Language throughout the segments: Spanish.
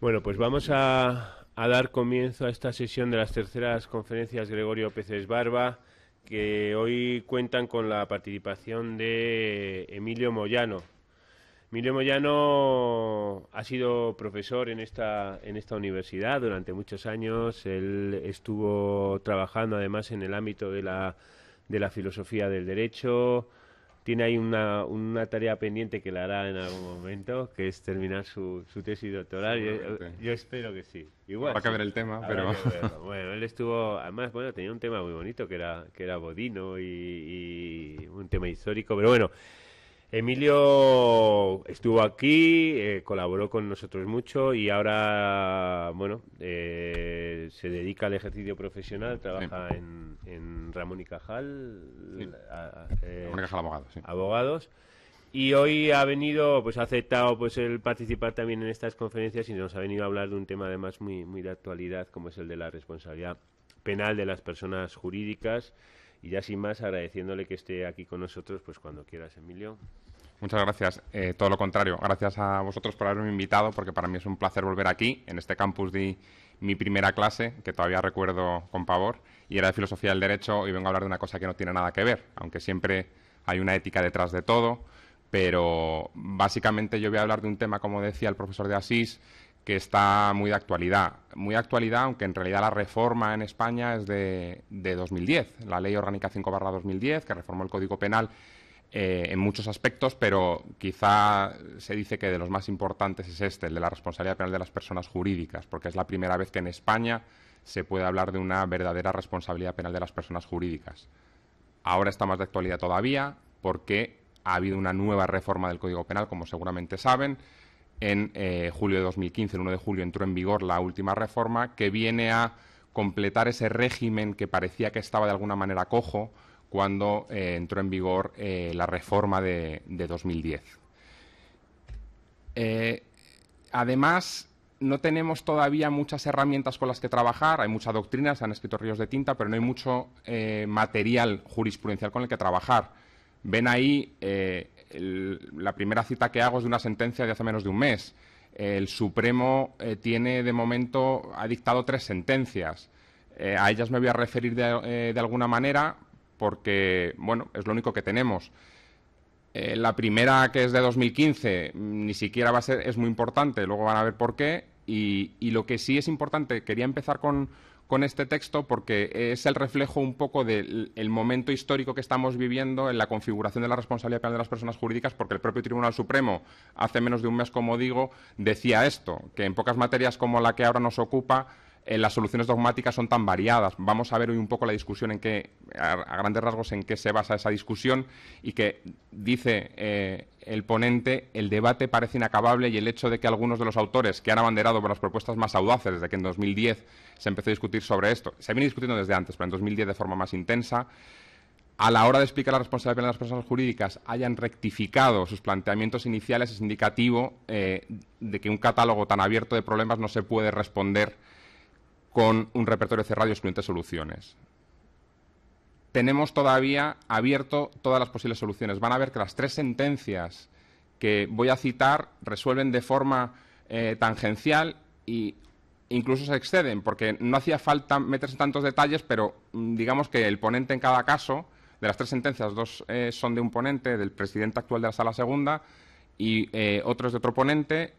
Bueno, pues vamos a, dar comienzo a esta sesión de las terceras conferencias Gregorio Peces Barba, que hoy cuentan con la participación de Emilio Moyano. Emilio Moyano ha sido profesor en esta, universidad durante muchos años. Él estuvo trabajando además en el ámbito de la filosofía del derecho, tiene ahí una, tarea pendiente que la hará en algún momento, que es terminar su, su tesis doctoral. Eh, yo, espero que sí. Va a el tema, pero. Bueno, él estuvo. Además, bueno, tenía un tema muy bonito que era, que era Bodino y un tema histórico, pero bueno. Emilio estuvo aquí, eh, colaboró con nosotros mucho y ahora, bueno, eh, se dedica al ejercicio profesional, trabaja en, Ramón y Cajal, eh, abogados. Y hoy ha venido, pues ha aceptado pues el participar también en estas conferencias y nos ha venido a hablar de un tema además muy, muy de actualidad, como es el de la responsabilidad penal de las personas jurídicas. Y ya sin más, agradeciéndole que esté aquí con nosotros, pues cuando quieras, Emilio. Muchas gracias. Eh, todo lo contrario, gracias a vosotros por haberme invitado, porque para mí es un placer volver aquí. En este campus de mi primera clase, que todavía recuerdo con pavor, y era de filosofía del derecho, y vengo a hablar de una cosa que no tiene nada que ver, aunque siempre hay una ética detrás de todo. Pero básicamente yo voy a hablar de un tema, como decía el profesor de Asís, que está muy de actualidad. Muy de actualidad, aunque en realidad la reforma en España es de, 2010, la Ley Orgánica 5-2010, que reformó el Código Penal eh, en muchos aspectos, pero quizá se dice que de los más importantes es este, el de la responsabilidad penal de las personas jurídicas, porque es la primera vez que en España se puede hablar de una verdadera responsabilidad penal de las personas jurídicas. Ahora está más de actualidad todavía, porque ha habido una nueva reforma del Código Penal, como seguramente saben, en eh, julio de 2015, el 1 de julio, entró en vigor la última reforma que viene a completar ese régimen que parecía que estaba de alguna manera cojo cuando eh, entró en vigor eh, la reforma de, 2010. además, no tenemos todavía muchas herramientas con las que trabajar, hay mucha doctrina, se han escrito ríos de tinta, pero no hay mucho material jurisprudencial con el que trabajar ven ahí la primera cita que hago es de una sentencia de hace menos de un mes. El Supremo eh, tiene, de momento, ha dictado tres sentencias. Eh, a ellas me voy a referir eh, de, alguna manera porque, bueno, es lo único que tenemos. la primera, que es de 2015, mm, ni siquiera va a ser, es muy importante, luego van a ver por qué. Y, y lo que sí es importante, quería empezar con, con este texto porque es el reflejo un poco del momento histórico que estamos viviendo en la configuración de la responsabilidad penal de las personas jurídicas, porque el propio Tribunal Supremo, hace menos de un mes, como digo, decía esto, que en pocas materias como la que ahora nos ocupa, eh, las soluciones dogmáticas son tan variadas. Vamos a ver hoy un poco la discusión en qué, a, grandes rasgos, en qué se basa esa discusión y que dice eh, el ponente, el debate parece inacabable y el hecho de que algunos de los autores que han abanderado por las propuestas más audaces desde que en 2010 se empezó a discutir sobre esto, se ha viene discutiendo desde antes, pero en 2010 de forma más intensa, a la hora de explicar la responsabilidad de las personas jurídicas hayan rectificado sus planteamientos iniciales es indicativo eh, de que un catálogo tan abierto de problemas no se puede responder con un repertorio cerrado y excluyente soluciones. Tenemos todavía abierto todas las posibles soluciones. Van a ver que las tres sentencias que voy a citar resuelven de forma eh, tangencial e incluso se exceden, porque no hacía falta meterse en tantos detalles, pero mm, digamos que el ponente en cada caso, de las tres sentencias, dos eh, son de un ponente, del presidente actual de la Sala Segunda, y eh, otro es de otro ponente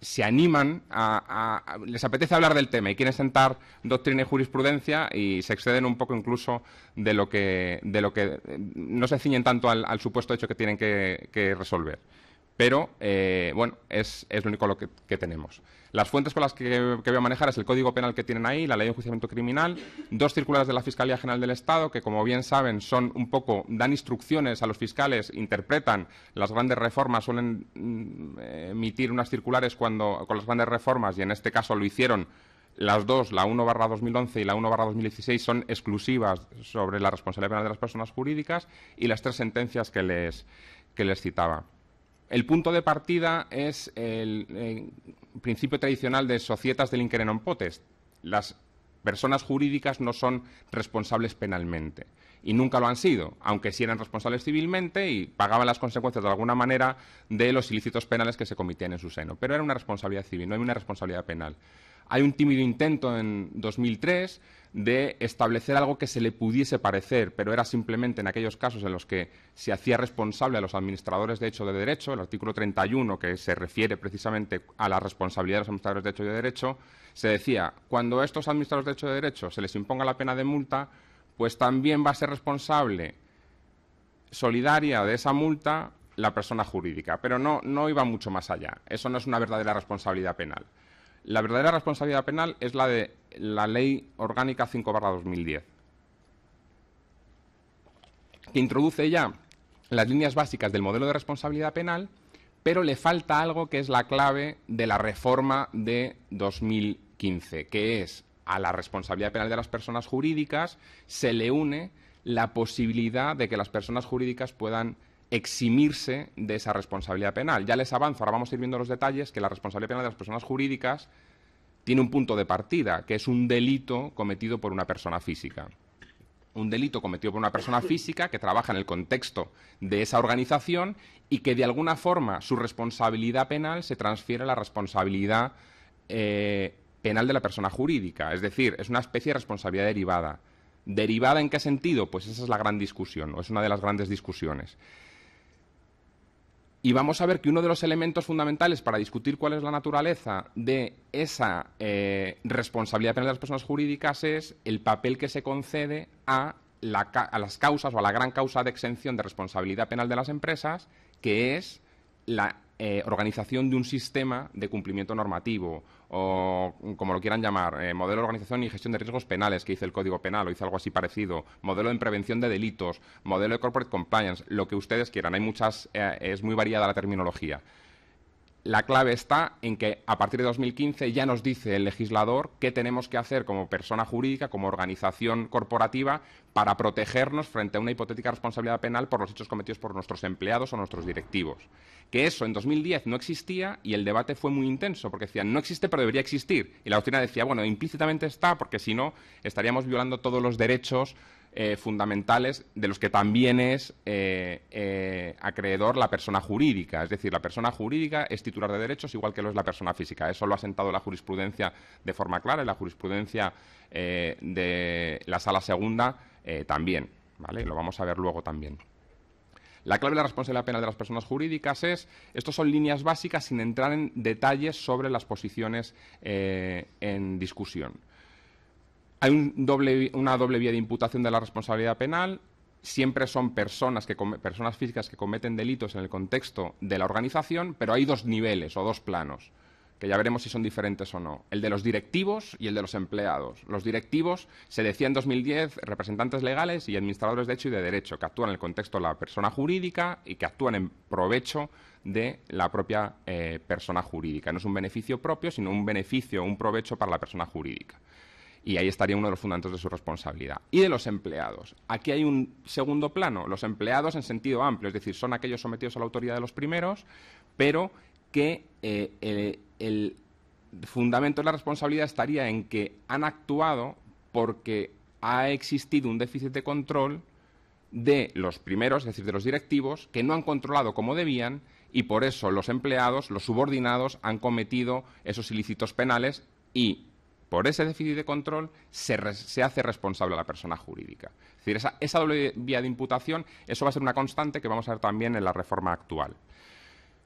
se animan a, les apetece hablar del tema y quieren sentar doctrina y jurisprudencia y se exceden un poco incluso de lo que, de lo que no se ciñen tanto al, supuesto hecho que tienen que, resolver. Pero, eh, bueno, es, es, lo único lo que tenemos. Las fuentes con las que, voy a manejar es el Código Penal que tienen ahí, la Ley de Enjuiciamiento Criminal, dos circulares de la Fiscalía General del Estado que, como bien saben, son un poco, dan instrucciones a los fiscales, interpretan las grandes reformas, suelen mm, emitir unas circulares cuando, con las grandes reformas y en este caso lo hicieron las dos, la 1 barra 2011 y la 1 barra 2016, son exclusivas sobre la responsabilidad penal de las personas jurídicas y las tres sentencias que les citaba. El punto de partida es el, eh, principio tradicional de societas del inquere potes. Las personas jurídicas no son responsables penalmente y nunca lo han sido, aunque sí eran responsables civilmente y pagaban las consecuencias de alguna manera de los ilícitos penales que se cometían en su seno. Pero era una responsabilidad civil, no hay una responsabilidad penal. Hay un tímido intento en 2003 de establecer algo que se le pudiese parecer, pero era simplemente en aquellos casos en los que se hacía responsable a los administradores de hecho de derecho, el artículo 31, que se refiere precisamente a la responsabilidad de los administradores de hecho de derecho, se decía, cuando a estos administradores de hecho de derecho se les imponga la pena de multa, pues también va a ser responsable solidaria de esa multa la persona jurídica, pero no, no iba mucho más allá. Eso no es una verdadera responsabilidad penal. La verdadera responsabilidad penal es la de la Ley Orgánica 5 2010, que introduce ya las líneas básicas del modelo de responsabilidad penal, pero le falta algo que es la clave de la reforma de 2015, que es a la responsabilidad penal de las personas jurídicas se le une la posibilidad de que las personas jurídicas puedan eximirse de esa responsabilidad penal. Ya les avanzo, ahora vamos a ir viendo los detalles, que la responsabilidad penal de las personas jurídicas tiene un punto de partida, que es un delito cometido por una persona física. Un delito cometido por una persona física que trabaja en el contexto de esa organización y que de alguna forma su responsabilidad penal se transfiere a la responsabilidad eh, penal de la persona jurídica. Es decir, es una especie de responsabilidad derivada. ¿Derivada en qué sentido? Pues esa es la gran discusión, o es una de las grandes discusiones. Y vamos a ver que uno de los elementos fundamentales para discutir cuál es la naturaleza de esa eh, responsabilidad penal de las personas jurídicas es el papel que se concede a, a, las causas o a la gran causa de exención de responsabilidad penal de las empresas, que es la eh, organización de un sistema de cumplimiento normativo o como lo quieran llamar, eh, modelo de organización y gestión de riesgos penales que dice el Código Penal o dice algo así parecido, modelo de prevención de delitos, modelo de corporate compliance, lo que ustedes quieran. Hay muchas, eh, es muy variada la terminología. La clave está en que a partir de 2015 ya nos dice el legislador qué tenemos que hacer como persona jurídica, como organización corporativa, para protegernos frente a una hipotética responsabilidad penal por los hechos cometidos por nuestros empleados o nuestros directivos. Que eso en 2010 no existía y el debate fue muy intenso, porque decían, no existe, pero debería existir. Y la doctrina decía, bueno, implícitamente está, porque si no, estaríamos violando todos los derechos eh, fundamentales de los que también es eh, eh, acreedor la persona jurídica. Es decir, la persona jurídica es titular de derechos igual que lo es la persona física. Eso lo ha sentado la jurisprudencia de forma clara y la jurisprudencia de la sala segunda también. ¿vale? Lo vamos a ver luego también. La clave de la responsabilidad penal de las personas jurídicas es, estas son líneas básicas sin entrar en detalles sobre las posiciones en discusión. Hay una doble vía de imputación de la responsabilidad penal. Siempre son personas, que personas físicas que cometen delitos en el contexto de la organización, pero hay dos niveles o dos planos, que ya veremos si son diferentes o no. El de los directivos y el de los empleados. Los directivos, se decía en 2010, representantes legales y administradores de hecho y de derecho, que actúan en el contexto de la persona jurídica y que actúan en provecho de la propia eh, persona jurídica. No es un beneficio propio, sino un beneficio, un provecho para la persona jurídica y ahí estaría uno de los fundamentos de su responsabilidad. Y de los empleados. Aquí hay un segundo plano. Los empleados en sentido amplio, es decir, son aquellos sometidos a la autoridad de los primeros, pero que el, eh, eh, el fundamento de la responsabilidad estaría en que han actuado porque ha existido un déficit de control de los primeros, es decir, de los directivos, que no han controlado como debían y por eso los empleados, los subordinados, han cometido esos ilícitos penales y por ese déficit de control se, hace responsable a la persona jurídica. Es decir, esa, esa doble vía de imputación, eso va a ser una constante que vamos a ver también en la reforma actual.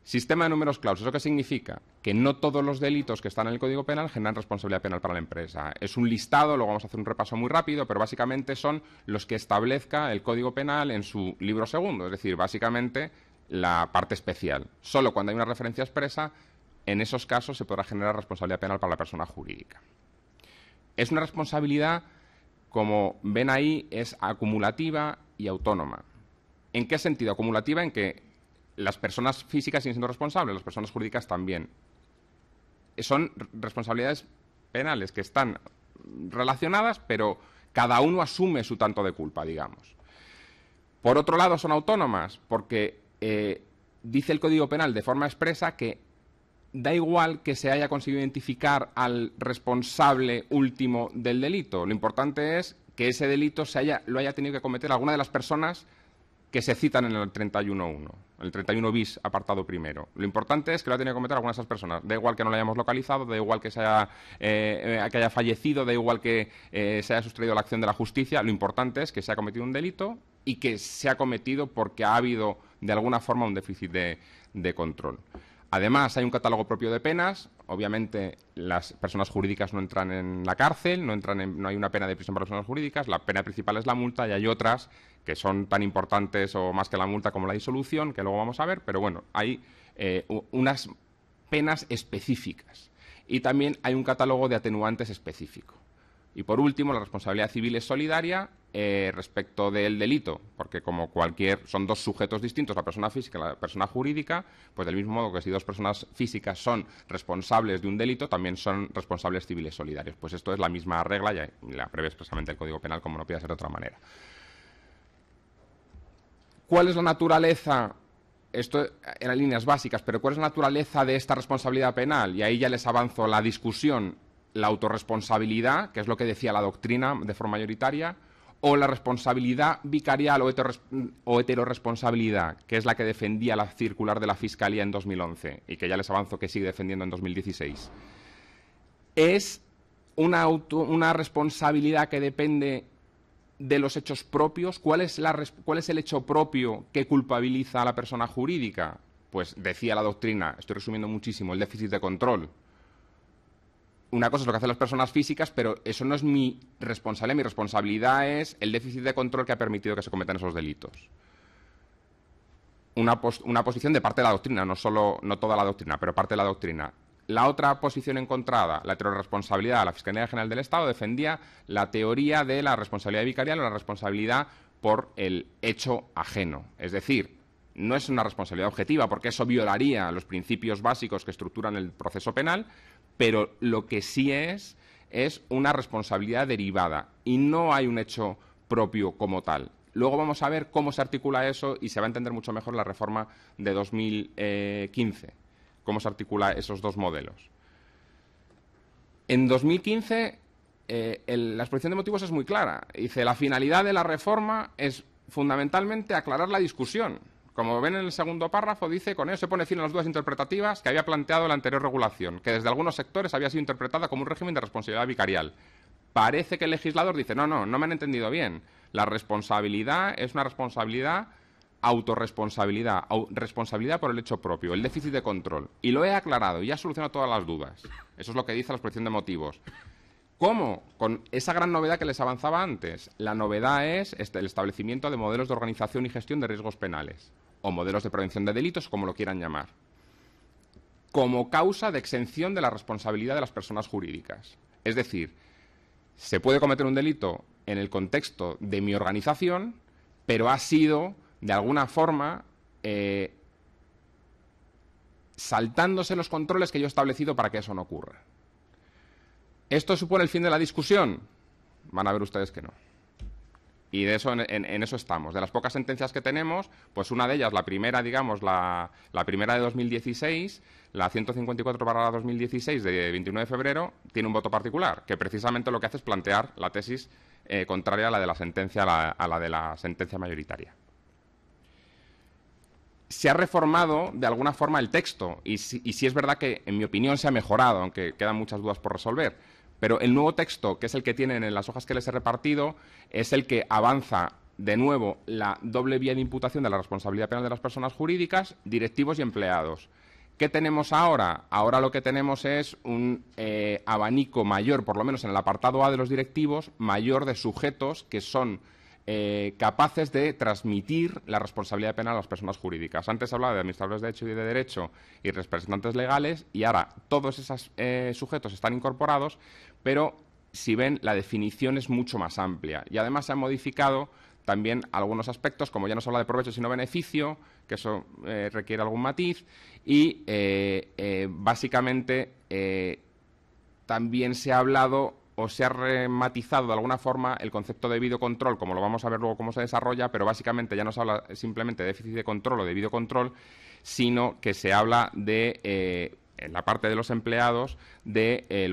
Sistema de números clausos. ¿Eso qué significa? Que no todos los delitos que están en el Código Penal generan responsabilidad penal para la empresa. Es un listado, luego vamos a hacer un repaso muy rápido, pero básicamente son los que establezca el Código Penal en su libro segundo, es decir, básicamente la parte especial. Solo cuando hay una referencia expresa, en esos casos se podrá generar responsabilidad penal para la persona jurídica. Es una responsabilidad, como ven ahí, es acumulativa y autónoma. ¿En qué sentido? Acumulativa en que las personas físicas siguen siendo responsables, las personas jurídicas también. Son responsabilidades penales que están relacionadas, pero cada uno asume su tanto de culpa, digamos. Por otro lado, son autónomas porque eh, dice el Código Penal de forma expresa que da igual que se haya conseguido identificar al responsable último del delito. Lo importante es que ese delito se haya, lo haya tenido que cometer alguna de las personas que se citan en el 31.1, el 31 bis, apartado primero. Lo importante es que lo haya tenido que cometer alguna de esas personas. Da igual que no la hayamos localizado, da igual que, haya, eh, haya fallecido, da igual que eh, se haya sustraído la acción de la justicia. Lo importante es que se ha cometido un delito y que se ha cometido porque ha habido, de alguna forma, un déficit de control. Además, hay un catálogo propio de penas. Obviamente, las personas jurídicas no entran en la cárcel, no, hay una pena de prisión para personas jurídicas. La pena principal es la multa y hay otras que son tan importantes o más que la multa como la disolución, que luego vamos a ver. Pero bueno, hay eh, unas penas específicas. Y también hay un catálogo de atenuantes específico. Y por último, la responsabilidad civil es solidaria eh, respecto del delito, porque como cualquier, son dos sujetos distintos, la persona física y la persona jurídica, pues del mismo modo que si dos personas físicas son responsables de un delito, también son responsables civiles solidarios. Pues esto es la misma regla, y la prevé expresamente el Código Penal, como no puede ser de otra manera. ¿Cuál es la naturaleza? Esto eran líneas básicas, pero ¿cuál es la naturaleza de esta responsabilidad penal? Y ahí ya les avanzo la discusión, la autorresponsabilidad, que es lo que decía la doctrina de forma mayoritaria, o la responsabilidad vicarial o, heteroresponsabilidad, que es la que defendía la circular de la Fiscalía en 2011 y que ya les avanzo que sigue defendiendo en 2016, es una, una responsabilidad que depende de los hechos propios. ¿Cuál es, la, ¿Cuál es el hecho propio que culpabiliza a la persona jurídica? Pues decía la doctrina, estoy resumiendo muchísimo, el déficit de control, una cosa es lo que hacen las personas físicas, pero eso no es mi responsabilidad. Mi responsabilidad es el déficit de control que ha permitido que se cometan esos delitos. Una, posición de parte de la doctrina, no solo, no toda la doctrina, pero parte de la doctrina. La otra posición encontrada, la heteroresponsabilidad de la Fiscalía General del Estado, defendía la teoría de la responsabilidad vicarial o la responsabilidad por el hecho ajeno. Es decir, no es una responsabilidad objetiva porque eso violaría los principios básicos que estructuran el proceso penal, pero lo que sí es es una responsabilidad derivada y no hay un hecho propio como tal. Luego vamos a ver cómo se articula eso y se va a entender mucho mejor la reforma de 2015, cómo se articula esos dos modelos. En 2015 eh, la exposición de motivos es muy clara. Dice, la finalidad de la reforma es fundamentalmente aclarar la discusión como ven en el segundo párrafo, dice, con eso se pone fin a las dudas interpretativas que había planteado la anterior regulación, que desde algunos sectores había sido interpretada como un régimen de responsabilidad vicarial. Parece que el legislador dice, no, no, no me han entendido bien. La responsabilidad es una responsabilidad autorresponsabilidad, responsabilidad por el hecho propio, el déficit de control. Y lo he aclarado y ha solucionado todas las dudas. Eso es lo que dice la exposición de motivos. ¿Cómo? Con esa gran novedad que les avanzaba antes. La novedad es este, el establecimiento de modelos de organización y gestión de riesgos penales, o modelos de prevención de delitos, como lo quieran llamar, como causa de exención de la responsabilidad de las personas jurídicas. Es decir, se puede cometer un delito en el contexto de mi organización, pero ha sido, de alguna forma, eh, saltándose los controles que yo he establecido para que eso no ocurra. ¿Esto supone el fin de la discusión? Van a ver ustedes que no. Y de eso, en, eso estamos. De las pocas sentencias que tenemos, pues una de ellas, la primera, digamos, la, primera de 2016, la 154 barra 2016 de 29 de febrero, tiene un voto particular, que precisamente lo que hace es plantear la tesis eh, contraria a la de la sentencia, a la, de la sentencia mayoritaria. Se ha reformado de alguna forma el texto y y si es verdad que, en mi opinión, se ha mejorado, aunque quedan muchas dudas por resolver pero el nuevo texto, que es el que tienen en las hojas que les he repartido, es el que avanza de nuevo la doble vía de imputación de la responsabilidad penal de las personas jurídicas, directivos y empleados. ¿Qué tenemos ahora? Ahora lo que tenemos es un eh, abanico mayor, por lo menos en el apartado A de los directivos, mayor de sujetos que son eh, capaces de transmitir la responsabilidad penal a las personas jurídicas. Antes hablaba de administradores de hecho y de derecho y representantes legales y ahora todos esos eh, sujetos están incorporados, pero si ven la definición es mucho más amplia y además se han modificado también algunos aspectos, como ya no se habla de provecho sino beneficio, que eso eh, requiere algún matiz, y básicamente también se ha hablado o se ha rematizado de alguna forma el concepto de debido control, como lo vamos a ver luego cómo se desarrolla, pero básicamente ya no se habla simplemente de déficit de control o debido control, sino que se habla de, eh, en la parte de los empleados, de eh,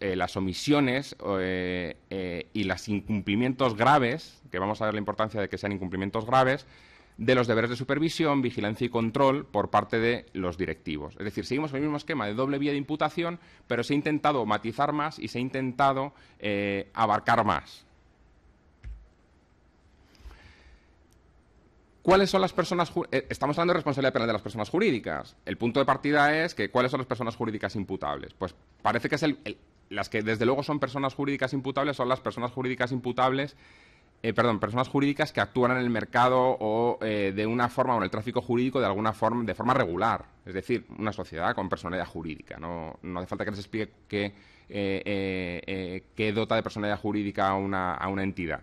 eh, las omisiones y los incumplimientos graves, que vamos a ver la importancia de que sean incumplimientos graves, de los deberes de supervisión, vigilancia y control por parte de los directivos. Es decir, seguimos el mismo esquema de doble vía de imputación, pero se ha intentado matizar más y se ha intentado eh, abarcar más. ¿Cuáles son las personas eh, Estamos hablando de responsabilidad penal de las personas jurídicas. El punto de partida es que ¿cuáles son las personas jurídicas imputables? Pues parece que es las que desde luego son personas jurídicas imputables son las personas jurídicas imputables eh, perdón, personas jurídicas que actúan en el mercado o eh, de una forma o en el tráfico jurídico de alguna forma, de forma regular, es decir, una sociedad con personalidad jurídica. No, hace falta que les explique qué eh, dota de personalidad jurídica a una, entidad.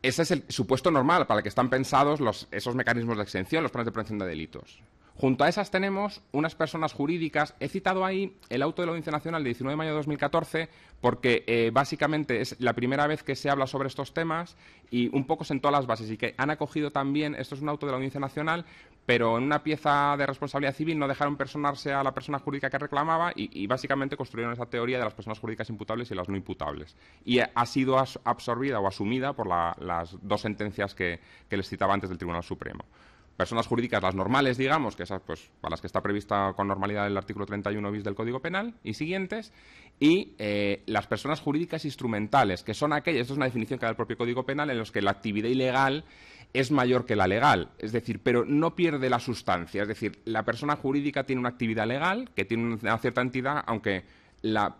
Ese es el supuesto normal para el que están pensados esos mecanismos de exención, los planes de prevención de delitos. Junto a esas tenemos unas personas jurídicas. He citado ahí el auto de la Audiencia Nacional de 19 de mayo de 2014 porque eh, básicamente es la primera vez que se habla sobre estos temas y un poco sentó las bases y que han acogido también, esto es un auto de la Audiencia Nacional, pero en una pieza de responsabilidad civil no dejaron personarse a la persona jurídica que reclamaba y, básicamente construyeron esa teoría de las personas jurídicas imputables y las no imputables. Y ha sido absorbida o asumida por las dos sentencias que les citaba antes del Tribunal Supremo personas jurídicas, las normales, digamos, que esas, pues, para las que está prevista con normalidad el artículo 31 bis del Código Penal y siguientes, y eh, las personas jurídicas instrumentales, que son aquellas, esto es una definición que da el propio Código Penal, en los que la actividad ilegal es mayor que la legal, es decir, pero no pierde la sustancia, es decir, la persona jurídica tiene una actividad legal que tiene una cierta entidad, aunque la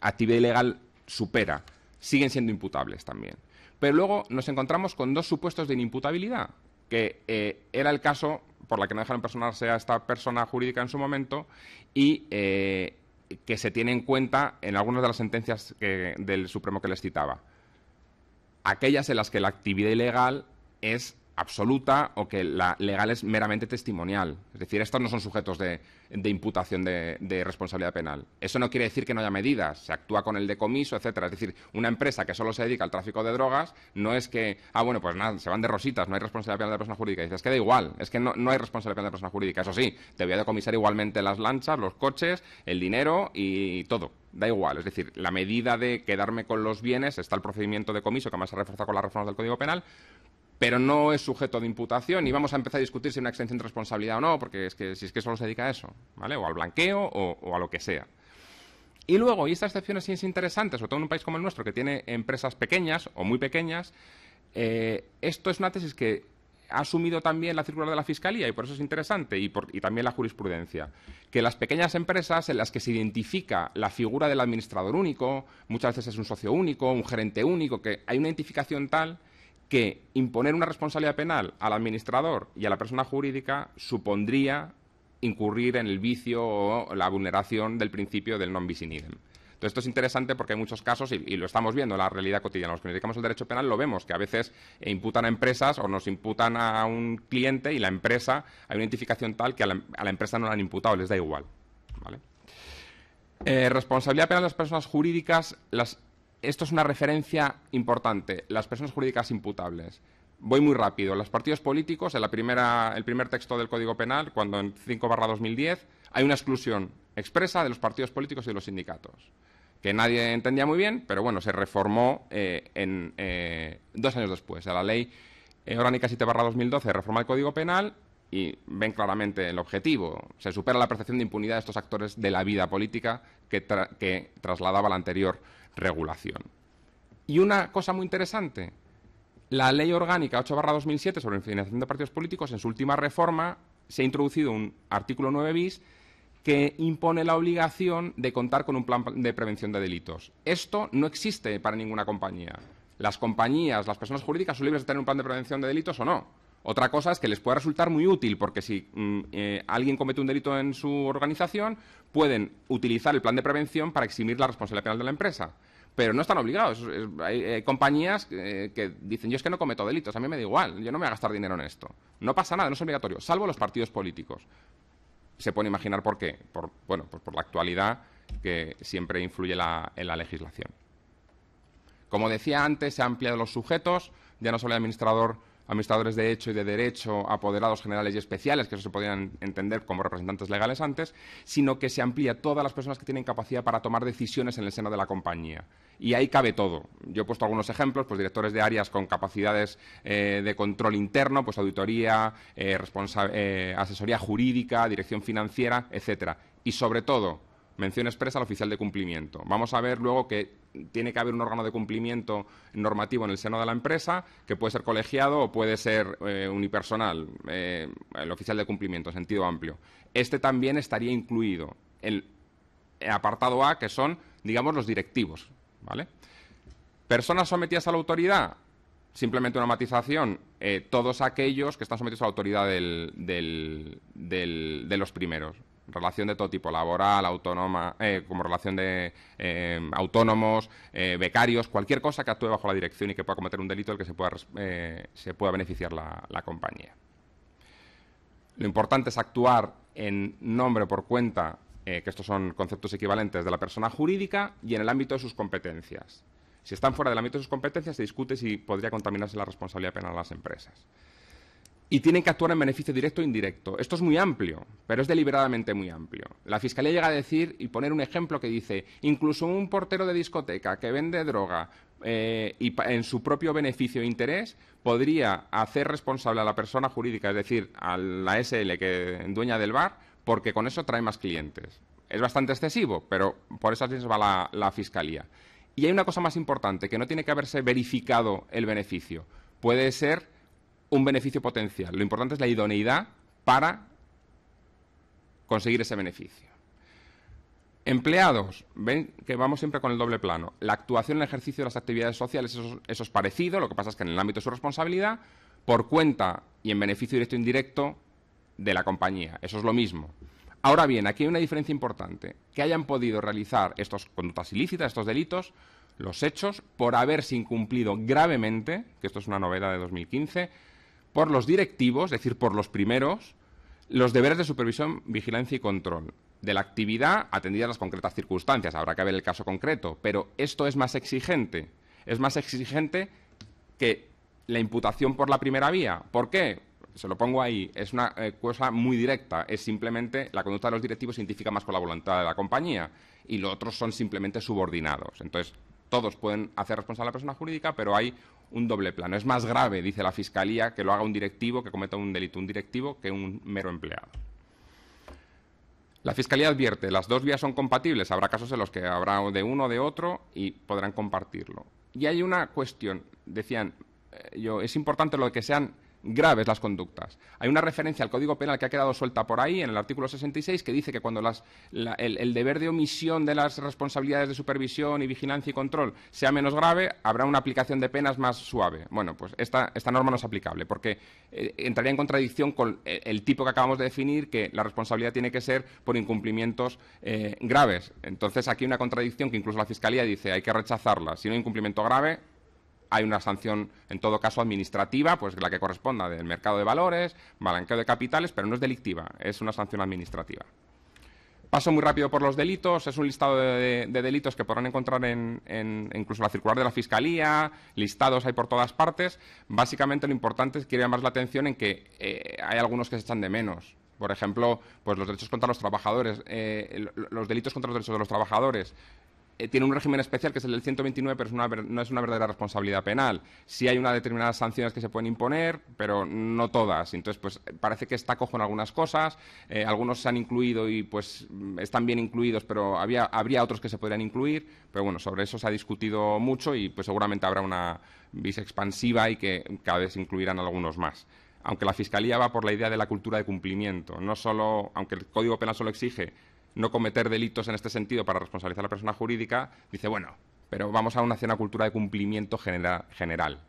actividad ilegal supera, siguen siendo imputables también. Pero luego nos encontramos con dos supuestos de inimputabilidad, que eh, era el caso por la que no dejaron personarse a esta persona jurídica en su momento y eh, que se tiene en cuenta en algunas de las sentencias del Supremo que les citaba. Aquellas en las que la actividad ilegal es absoluta o que la legal es meramente testimonial. Es decir, estos no son sujetos de, imputación de, responsabilidad penal. Eso no quiere decir que no haya medidas. Se actúa con el decomiso, etcétera. Es decir, una empresa que solo se dedica al tráfico de drogas no es que, ah, bueno, pues nada, se van de rositas, no hay responsabilidad penal de la persona jurídica. Dices, que da igual, es que no, hay responsabilidad penal de persona jurídica. Eso sí, te voy a decomisar igualmente las lanchas, los coches, el dinero y todo da igual. Es decir, la medida de quedarme con los bienes está el procedimiento de comiso que más se refuerza con las reformas del Código Penal, pero no es sujeto de imputación y vamos a empezar a discutir si hay una extensión de responsabilidad o no, porque es que, si es que solo se dedica a eso, ¿vale? O al blanqueo o, a lo que sea. Y luego, y esta excepción sí es interesante, sobre todo en un país como el nuestro, que tiene empresas pequeñas o muy pequeñas, eh, esto es una tesis que ha asumido también la circular de la Fiscalía, y por eso es interesante, y, también la jurisprudencia, que las pequeñas empresas en las que se identifica la figura del administrador único, muchas veces es un socio único, un gerente único, que hay una identificación tal que imponer una responsabilidad penal al administrador y a la persona jurídica supondría incurrir en el vicio o la vulneración del principio del non bis in idem. Entonces, esto es interesante porque hay muchos casos, y, lo estamos viendo en la realidad cotidiana, los que nos dedicamos al derecho penal lo vemos, que a veces imputan a empresas o nos imputan a un cliente y la empresa, hay una identificación tal que a la, empresa no la han imputado, les da igual. Eh, responsabilidad penal de las personas jurídicas, las esto es una referencia importante, las personas jurídicas imputables. Voy muy rápido. Los partidos políticos, en la primera, el primer texto del Código Penal, cuando en 5 barra 2010, hay una exclusión expresa de los partidos políticos y de los sindicatos, que nadie entendía muy bien, pero bueno, se reformó eh, en, eh, dos años después. la ley eh, orgánica 7 barra 2012 reforma el Código Penal y ven claramente el objetivo. Se supera la percepción de impunidad de estos actores de la vida política que, trasladaba la anterior regulación. Y una cosa muy interesante, la Ley Orgánica 8 2007 sobre financiación de partidos políticos, en su última reforma, se ha introducido un artículo 9 bis que impone la obligación de contar con un plan de prevención de delitos. Esto no existe para ninguna compañía. Las compañías, las personas jurídicas son libres de tener un plan de prevención de delitos o no. Otra cosa es que les puede resultar muy útil, porque si mm, eh, alguien comete un delito en su organización, pueden utilizar el plan de prevención para eximir la responsabilidad penal de la empresa pero no están obligados. Hay, eh, compañías eh, que, dicen, yo es que no cometo delitos, a mí me da igual, yo no me voy a gastar dinero en esto. No pasa nada, no es obligatorio, salvo los partidos políticos. Se puede imaginar por qué. bueno, pues por la actualidad que siempre influye en la legislación. Como decía antes, se han ampliado los sujetos, ya no solo el administrador administradores de hecho y de derecho, apoderados generales y especiales, que eso se podían entender como representantes legales antes, sino que se amplía a todas las personas que tienen capacidad para tomar decisiones en el seno de la compañía. Y ahí cabe todo. Yo he puesto algunos ejemplos, pues directores de áreas con capacidades eh, de control interno, pues auditoría, eh, eh, asesoría jurídica, dirección financiera, etcétera. Y sobre todo, mención expresa al oficial de cumplimiento. Vamos a ver luego que tiene que haber un órgano de cumplimiento normativo en el seno de la empresa, que puede ser colegiado o puede ser eh, unipersonal, eh, el oficial de cumplimiento, sentido amplio. Este también estaría incluido en el apartado A, que son, digamos, los directivos. ¿vale? Personas sometidas a la autoridad, simplemente una matización, eh, todos aquellos que están sometidos a la autoridad del, de los primeros relación de todo tipo, laboral, autónoma, eh, como relación de eh, autónomos, eh, becarios, cualquier cosa que actúe bajo la dirección y que pueda cometer un delito del que se pueda, beneficiar la, compañía. Lo importante es actuar en nombre por cuenta, que estos son conceptos equivalentes de la persona jurídica, y en el ámbito de sus competencias. Si están fuera del ámbito de sus competencias, se discute si podría contaminarse la responsabilidad penal a las empresas y tienen que actuar en beneficio directo o e indirecto. Esto es muy amplio, pero es deliberadamente muy amplio. La Fiscalía llega a decir y poner un ejemplo que dice, incluso un portero de discoteca que vende droga eh, y en su propio beneficio e interés podría hacer responsable a la persona jurídica, es decir, a la SL que dueña del bar, porque con eso trae más clientes. Es bastante excesivo, pero por así se va la Fiscalía. Y hay una cosa más importante, que no tiene que haberse verificado el beneficio. Puede ser un beneficio potencial. Lo importante es la idoneidad para conseguir ese beneficio. Empleados, ven que vamos siempre con el doble plano. La actuación en el ejercicio de las actividades sociales, eso, es parecido, lo que pasa es que en el ámbito de su responsabilidad, por cuenta y en beneficio directo e indirecto de la compañía, eso es lo mismo. Ahora bien, aquí hay una diferencia importante, que hayan podido realizar estas conductas ilícitas, estos delitos, los hechos, por haberse incumplido gravemente, que esto es una novedad de 2015, por los directivos, es decir, por los primeros, los deberes de supervisión, vigilancia y control de la actividad atendidas las concretas circunstancias. Habrá que ver el caso concreto, pero esto es más exigente. Es más exigente que la imputación por la primera vía. ¿Por qué? Se lo pongo ahí. Es una eh, cosa muy directa. Es simplemente la conducta de los directivos identifica más con la voluntad de la compañía y los otros son simplemente subordinados. Entonces, todos pueden hacer responsable a la persona jurídica, pero hay un doble plano. Es más grave, dice la Fiscalía, que lo haga un directivo, que cometa un delito un directivo, que un mero empleado. La Fiscalía advierte, las dos vías son compatibles, habrá casos en los que habrá de uno o de otro y podrán compartirlo. Y hay una cuestión, decían, eh, yo, es importante lo que sean graves las conductas. Hay una referencia al Código Penal que ha quedado suelta por ahí, en el artículo 66, que dice que cuando el, deber de omisión de las responsabilidades de supervisión y vigilancia y control sea menos grave, habrá una aplicación de penas más suave. Bueno, pues esta, norma no es aplicable, porque eh, entraría en contradicción con eh, el, tipo que acabamos de definir, que la responsabilidad tiene que ser por incumplimientos eh, graves. Entonces, aquí hay una contradicción que incluso la Fiscalía dice hay que rechazarla. Si no hay incumplimiento grave, hay una sanción, en todo caso, administrativa, pues la que corresponda del mercado de valores, balanqueo de capitales, pero no es delictiva, es una sanción administrativa. Paso muy rápido por los delitos, es un listado de, delitos que podrán encontrar en, en, incluso la circular de la Fiscalía, listados hay por todas partes. Básicamente lo importante es que llamar la atención en que eh, hay algunos que se echan de menos. Por ejemplo, pues los derechos contra los trabajadores, eh, los delitos contra los derechos de los trabajadores, eh, tiene un régimen especial que es el del 129, pero no es una verdadera responsabilidad penal. Sí hay una determinadas sanciones que se pueden imponer, pero no todas. Entonces, pues eh, parece que está cojo en algunas cosas. Eh, algunos se han incluido y pues mm, están bien incluidos, pero había, habría otros que se podrían incluir. Pero bueno, sobre eso se ha discutido mucho y pues seguramente habrá una visa expansiva y que cada vez incluirán algunos más aunque la Fiscalía va por la idea de la cultura de cumplimiento. No solo, aunque el Código Penal solo exige no cometer delitos en este sentido para responsabilizar a la persona jurídica, dice, bueno, pero vamos a una, una cultura de cumplimiento general.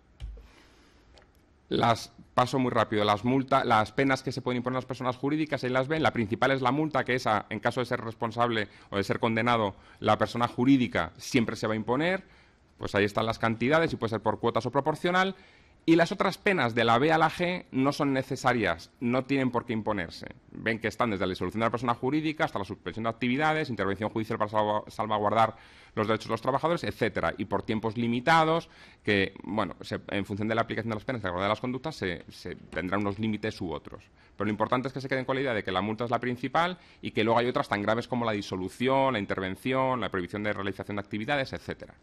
Las paso muy rápido. Las multas, las penas que se pueden imponer a las personas jurídicas, ahí las ven. La principal es la multa, que esa, en caso de ser responsable o de ser condenado, la persona jurídica siempre se va a imponer. Pues ahí están las cantidades y puede ser por cuotas o proporcional. Y las otras penas de la B a la G no son necesarias, no tienen por qué imponerse. Ven que están desde la disolución de la persona jurídica hasta la suspensión de actividades, intervención judicial para salvaguardar los derechos de los trabajadores, etcétera, y por tiempos limitados, que, bueno, en función de la aplicación de las penas de las conductas se, tendrán unos límites u otros. Pero lo importante es que se queden con la idea de que la multa es la principal y que luego hay otras tan graves como la disolución, la intervención, la prohibición de realización de actividades, etcétera.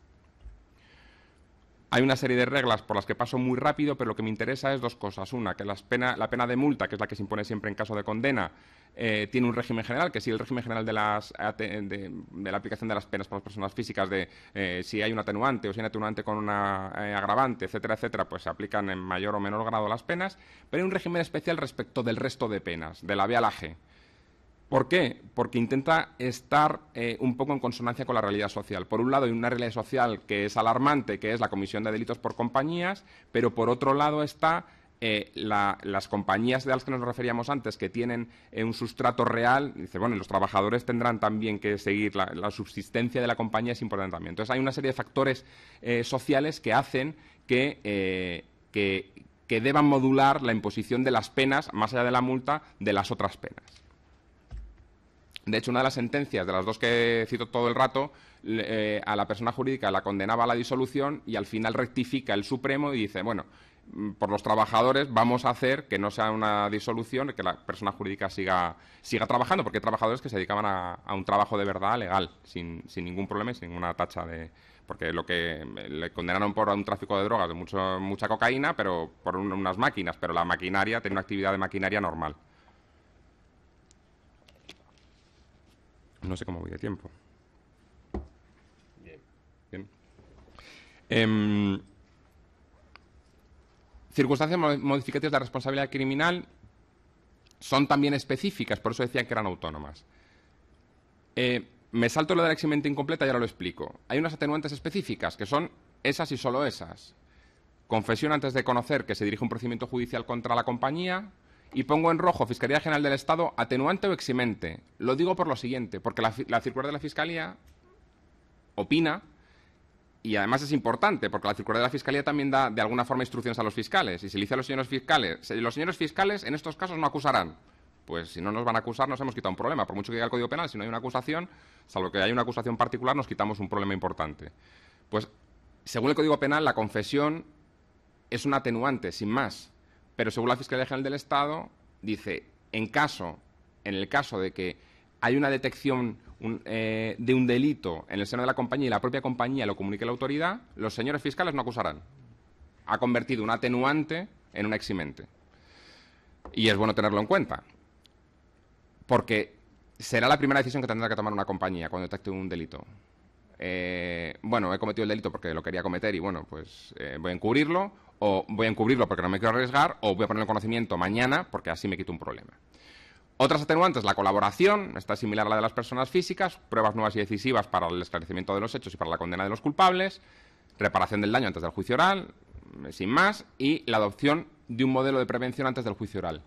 Hay una serie de reglas por las que paso muy rápido, pero lo que me interesa es dos cosas. Una, que las pena, la pena de multa, que es la que se impone siempre en caso de condena, eh, tiene un régimen general, que si el régimen general de, las, de, la aplicación de las penas para las personas físicas, de eh, si hay un atenuante o si hay un atenuante con un eh, agravante, etcétera, etcétera, pues se aplican en mayor o menor grado las penas, pero hay un régimen especial respecto del resto de penas, del la ¿Por qué? Porque intenta estar eh, un poco en consonancia con la realidad social. Por un lado, hay una realidad social que es alarmante, que es la comisión de delitos por compañías, pero por otro lado están eh, las compañías de las que nos referíamos antes, que tienen eh, un sustrato real, dice, bueno, los trabajadores tendrán también que seguir, la, subsistencia de la compañía es importante también. Entonces, hay una serie de factores sociales que hacen que deban modular la imposición de las penas, más allá de la multa, de las otras penas. De hecho, una de las sentencias, de las dos que cito todo el rato, eh, a la persona jurídica la condenaba a la disolución y al final rectifica el Supremo y dice, bueno, mm, por los trabajadores vamos a hacer que no sea una disolución, que la persona jurídica siga, siga trabajando, porque hay trabajadores que se dedicaban a, un trabajo de verdad legal, sin, ningún problema y sin ninguna tacha de... Porque lo que eh, le condenaron por un tráfico de drogas, de mucha cocaína, pero por unas máquinas, pero la maquinaria tenía una actividad de maquinaria normal. no sé cómo voy de tiempo. Em, circunstancias modificativas de la responsabilidad criminal son también específicas, por eso decían que eran autónomas. Eh, me salto lo de la eximente incompleta y ahora lo explico. Hay unas atenuantes específicas, que son esas y solo esas. Confesión antes de conocer que se dirige un procedimiento judicial contra la compañía, y pongo en rojo Fiscalía General del Estado, atenuante o eximente. Lo digo por lo siguiente, porque la, circular de la Fiscalía opina, y además es importante, porque la circular de la Fiscalía también da de alguna forma instrucciones a los fiscales, y si le dice a los señores fiscales, los señores fiscales en estos casos no acusarán. Pues si no nos van a acusar, nos hemos quitado un problema. Por mucho que diga el Código Penal, si no hay una acusación, salvo que haya una acusación particular, nos quitamos un problema importante. Pues según el Código Penal, la confesión es un atenuante, sin más pero según la Fiscalía General del Estado, dice, en caso, en el caso de que hay una detección eh, de un delito en el seno de la compañía y la propia compañía lo comunique a la autoridad, los señores fiscales no acusarán. Ha convertido un atenuante en un eximente. Y es bueno tenerlo en cuenta. Porque será la primera decisión que tendrá que tomar una compañía cuando detecte un delito. Eh, bueno, he cometido el delito porque lo quería cometer y bueno, pues eh, voy a encubrirlo o voy a encubrirlo porque no me quiero arriesgar, o voy a ponerlo el conocimiento mañana porque así me quito un problema. Otras atenuantes, la colaboración, está similar a la de las personas físicas, pruebas nuevas y decisivas para el esclarecimiento de los hechos y para la condena de los culpables, reparación del daño antes del juicio oral, sin más, y la adopción de un modelo de prevención antes del juicio oral.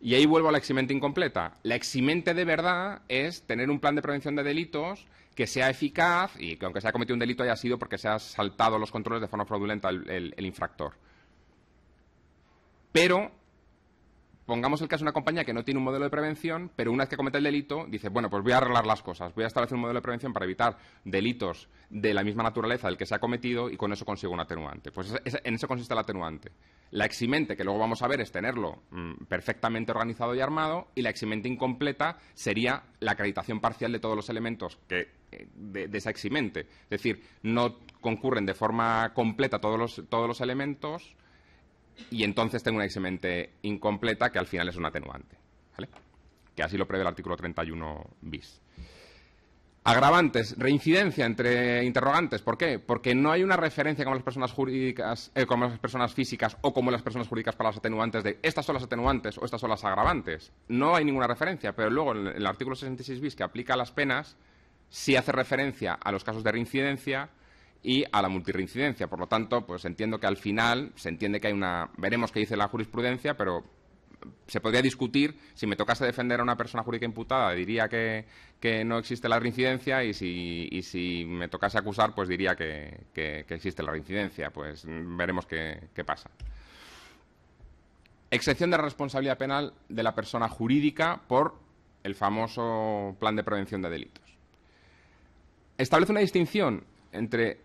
Y ahí vuelvo a la eximente incompleta. La eximente de verdad es tener un plan de prevención de delitos que sea eficaz y que aunque se haya cometido un delito haya sido porque se ha saltado los controles de forma fraudulenta el infractor. Pero pongamos el caso de una compañía que no tiene un modelo de prevención, pero una vez que comete el delito, dice, bueno, pues voy a arreglar las cosas, voy a establecer un modelo de prevención para evitar delitos de la misma naturaleza del que se ha cometido y con eso consigo un atenuante. Pues en eso consiste el atenuante. La eximente, que luego vamos a ver, es tenerlo mm, perfectamente organizado y armado, y la eximente incompleta sería la acreditación parcial de todos los elementos que, eh, de, esa eximente. Es decir, no concurren de forma completa todos los elementos y entonces tengo una eximente incompleta que al final es un atenuante, Que así lo prevé el artículo 31 bis. Agravantes, reincidencia entre interrogantes. ¿Por qué? Porque no hay una referencia como las personas jurídicas, eh, como las personas físicas o como las personas jurídicas para las atenuantes de estas son las atenuantes o estas son las agravantes. No hay ninguna referencia, pero luego en el artículo 66 bis que aplica las penas sí hace referencia a los casos de reincidencia, y a la multirreincidencia. Por lo tanto, pues entiendo que al final se entiende que hay una. Veremos qué dice la jurisprudencia, pero se podría discutir. Si me tocase defender a una persona jurídica imputada, diría que, no existe la reincidencia y si, si, me tocase acusar, pues diría que, existe la reincidencia. Pues veremos qué, qué pasa. Excepción de responsabilidad penal de la persona jurídica por el famoso plan de prevención de delitos. Establece una distinción entre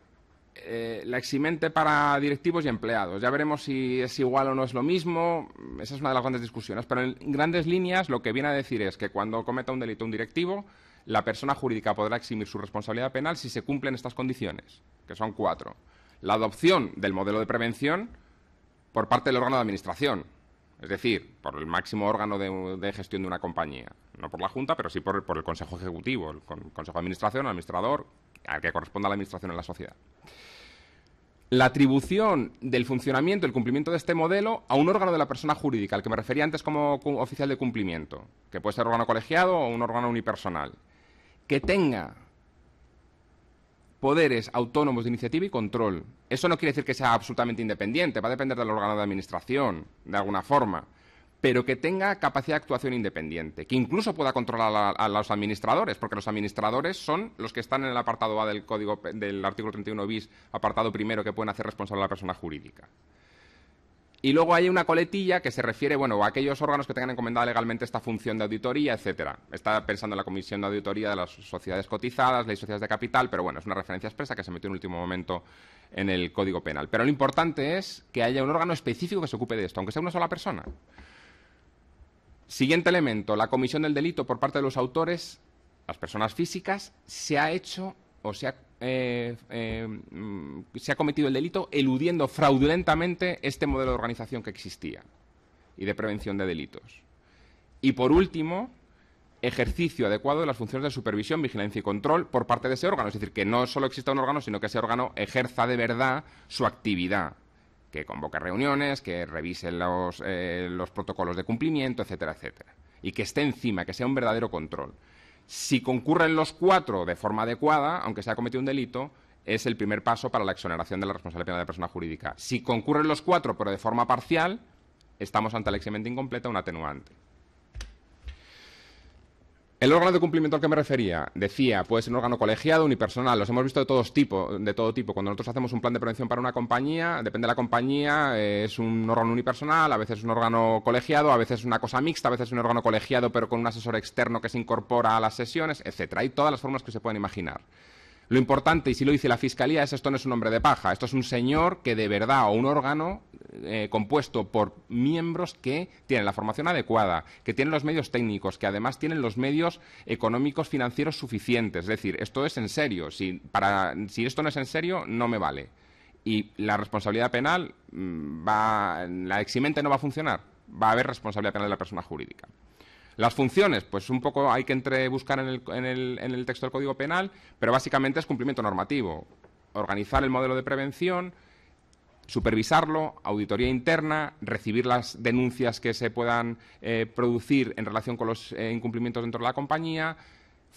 eh, la eximente para directivos y empleados. Ya veremos si es igual o no es lo mismo. Esa es una de las grandes discusiones. Pero en grandes líneas lo que viene a decir es que cuando cometa un delito un directivo, la persona jurídica podrá eximir su responsabilidad penal si se cumplen estas condiciones, que son cuatro. La adopción del modelo de prevención por parte del órgano de administración, es decir, por el máximo órgano de, gestión de una compañía. No por la Junta, pero sí por, el Consejo Ejecutivo, el Consejo de Administración, el administrador, al que corresponda a la Administración en la sociedad. La atribución del funcionamiento, el cumplimiento de este modelo a un órgano de la persona jurídica, al que me refería antes como oficial de cumplimiento, que puede ser órgano colegiado o un órgano unipersonal, que tenga poderes autónomos de iniciativa y control. Eso no quiere decir que sea absolutamente independiente, va a depender del órgano de administración, de alguna forma pero que tenga capacidad de actuación independiente, que incluso pueda controlar a, los administradores, porque los administradores son los que están en el apartado A del código del artículo 31 bis, apartado primero, que pueden hacer responsable a la persona jurídica. Y luego hay una coletilla que se refiere, a aquellos órganos que tengan encomendada legalmente esta función de auditoría, etcétera. Está pensando en la Comisión de Auditoría de las Sociedades Cotizadas, Ley Sociedades de Capital, pero bueno, es una referencia expresa que se metió en último momento en el Código Penal. Pero lo importante es que haya un órgano específico que se ocupe de esto, aunque sea una sola persona. Siguiente elemento, la comisión del delito por parte de los autores, las personas físicas, se ha hecho o eh, eh, mm, se ha, cometido el delito eludiendo fraudulentamente este modelo de organización que existía y de prevención de delitos. Y por último, ejercicio adecuado de las funciones de supervisión, vigilancia y control por parte de ese órgano. Es decir, que no solo exista un órgano, sino que ese órgano ejerza de verdad su actividad que convoque reuniones, que revise eh, los, protocolos de cumplimiento, etcétera, etcétera. Y que esté encima, que sea un verdadero control. Si concurren los cuatro de forma adecuada, aunque se ha cometido un delito, es el primer paso para la exoneración de la responsabilidad penal de la persona jurídica. Si concurren los cuatro, pero de forma parcial, estamos ante la eximente incompleta, un atenuante. El órgano de cumplimiento al que me refería, decía, puede ser un órgano colegiado, unipersonal, los hemos visto de, todos tipo, de todo tipo. Cuando nosotros hacemos un plan de prevención para una compañía, depende de la compañía, eh, es un órgano unipersonal, a veces es un órgano colegiado, a veces una cosa mixta, a veces es un órgano colegiado pero con un asesor externo que se incorpora a las sesiones, etcétera. Hay todas las formas que se pueden imaginar. Lo importante, y si lo dice la Fiscalía, es esto no es un hombre de paja, esto es un señor que de verdad o un órgano eh, compuesto por miembros que tienen la formación adecuada, que tienen los medios técnicos, que además tienen los medios económicos financieros suficientes. Es decir, esto es en serio. Si, esto no es en serio, no me vale. Y la responsabilidad penal mm, va, la eximente no va a funcionar. Va a haber responsabilidad penal de la persona jurídica. Las funciones, pues un poco hay que entre buscar en el, texto del Código Penal, pero básicamente es cumplimiento normativo. Organizar el modelo de prevención, supervisarlo, auditoría interna, recibir las denuncias que se puedan eh, producir en relación con los eh, incumplimientos dentro de la compañía,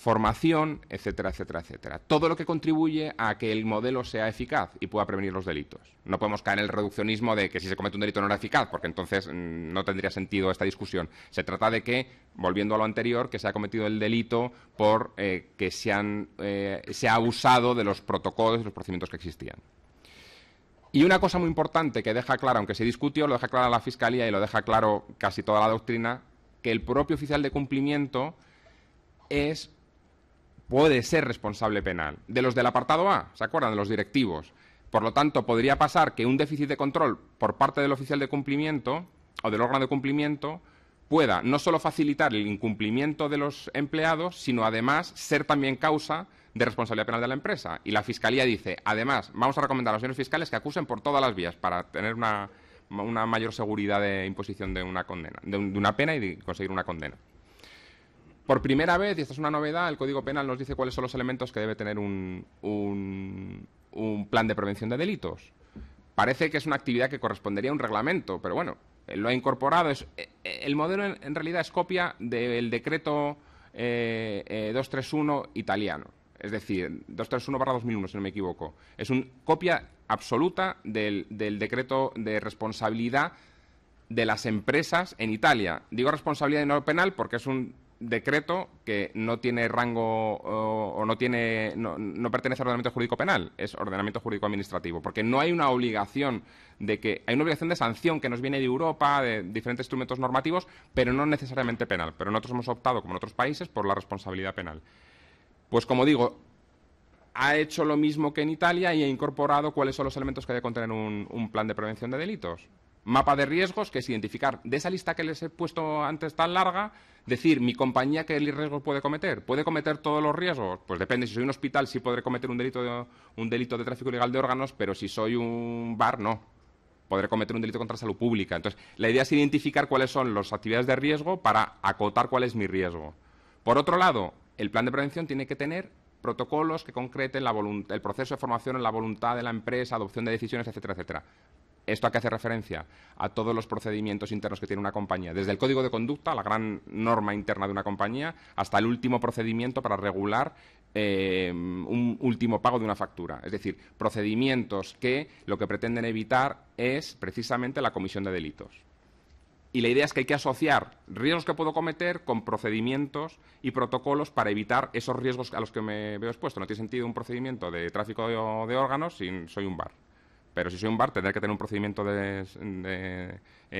formación, etcétera, etcétera, etcétera. Todo lo que contribuye a que el modelo sea eficaz y pueda prevenir los delitos. No podemos caer en el reduccionismo de que si se comete un delito no era eficaz, porque entonces mm, no tendría sentido esta discusión. Se trata de que, volviendo a lo anterior, que se ha cometido el delito por eh, que se, han, eh, se ha abusado de los protocolos y los procedimientos que existían. Y una cosa muy importante que deja claro, aunque se discutió, lo deja clara la Fiscalía y lo deja claro casi toda la doctrina, que el propio oficial de cumplimiento es puede ser responsable penal. De los del apartado A, ¿se acuerdan? De los directivos. Por lo tanto, podría pasar que un déficit de control por parte del oficial de cumplimiento o del órgano de cumplimiento pueda no solo facilitar el incumplimiento de los empleados, sino además ser también causa de responsabilidad penal de la empresa. Y la Fiscalía dice, además, vamos a recomendar a los señores fiscales que acusen por todas las vías para tener una, mayor seguridad de imposición de una condena, de una pena y de conseguir una condena por primera vez, y esta es una novedad, el Código Penal nos dice cuáles son los elementos que debe tener un, un, plan de prevención de delitos. Parece que es una actividad que correspondería a un reglamento, pero bueno, lo ha incorporado. Eh, eh, el modelo en, realidad es copia del decreto 231 eh, italiano. Es decir, 231 barra 2001, si no me equivoco. Es una copia absoluta del, decreto de responsabilidad de las empresas en Italia. Digo responsabilidad no penal porque es un decreto que no tiene rango o, no tiene pertenece al ordenamiento jurídico penal, es ordenamiento jurídico administrativo, porque no hay una obligación de que hay una obligación de sanción que nos viene de Europa, de diferentes instrumentos normativos, pero no necesariamente penal, pero nosotros hemos optado como en otros países por la responsabilidad penal. Pues como digo, ha hecho lo mismo que en Italia y ha incorporado cuáles son los elementos que hay que contener un plan de prevención de delitos mapa de riesgos, que es identificar de esa lista que les he puesto antes tan larga, decir, mi compañía, ¿qué riesgos puede cometer? ¿Puede cometer todos los riesgos? Pues depende, si soy un hospital sí podré cometer un delito de, un delito de tráfico ilegal de órganos, pero si soy un bar, no. Podré cometer un delito contra salud pública. Entonces, la idea es identificar cuáles son las actividades de riesgo para acotar cuál es mi riesgo. Por otro lado, el plan de prevención tiene que tener protocolos que concreten el proceso de formación en la voluntad de la empresa, adopción de decisiones, etcétera, etcétera esto a qué hace referencia? A todos los procedimientos internos que tiene una compañía, desde el código de conducta, la gran norma interna de una compañía, hasta el último procedimiento para regular eh, un último pago de una factura. Es decir, procedimientos que lo que pretenden evitar es precisamente la comisión de delitos. Y la idea es que hay que asociar riesgos que puedo cometer con procedimientos y protocolos para evitar esos riesgos a los que me veo expuesto. No tiene sentido un procedimiento de tráfico de órganos si soy un bar. Pero si soy un bar, tendré que tener un procedimiento eh,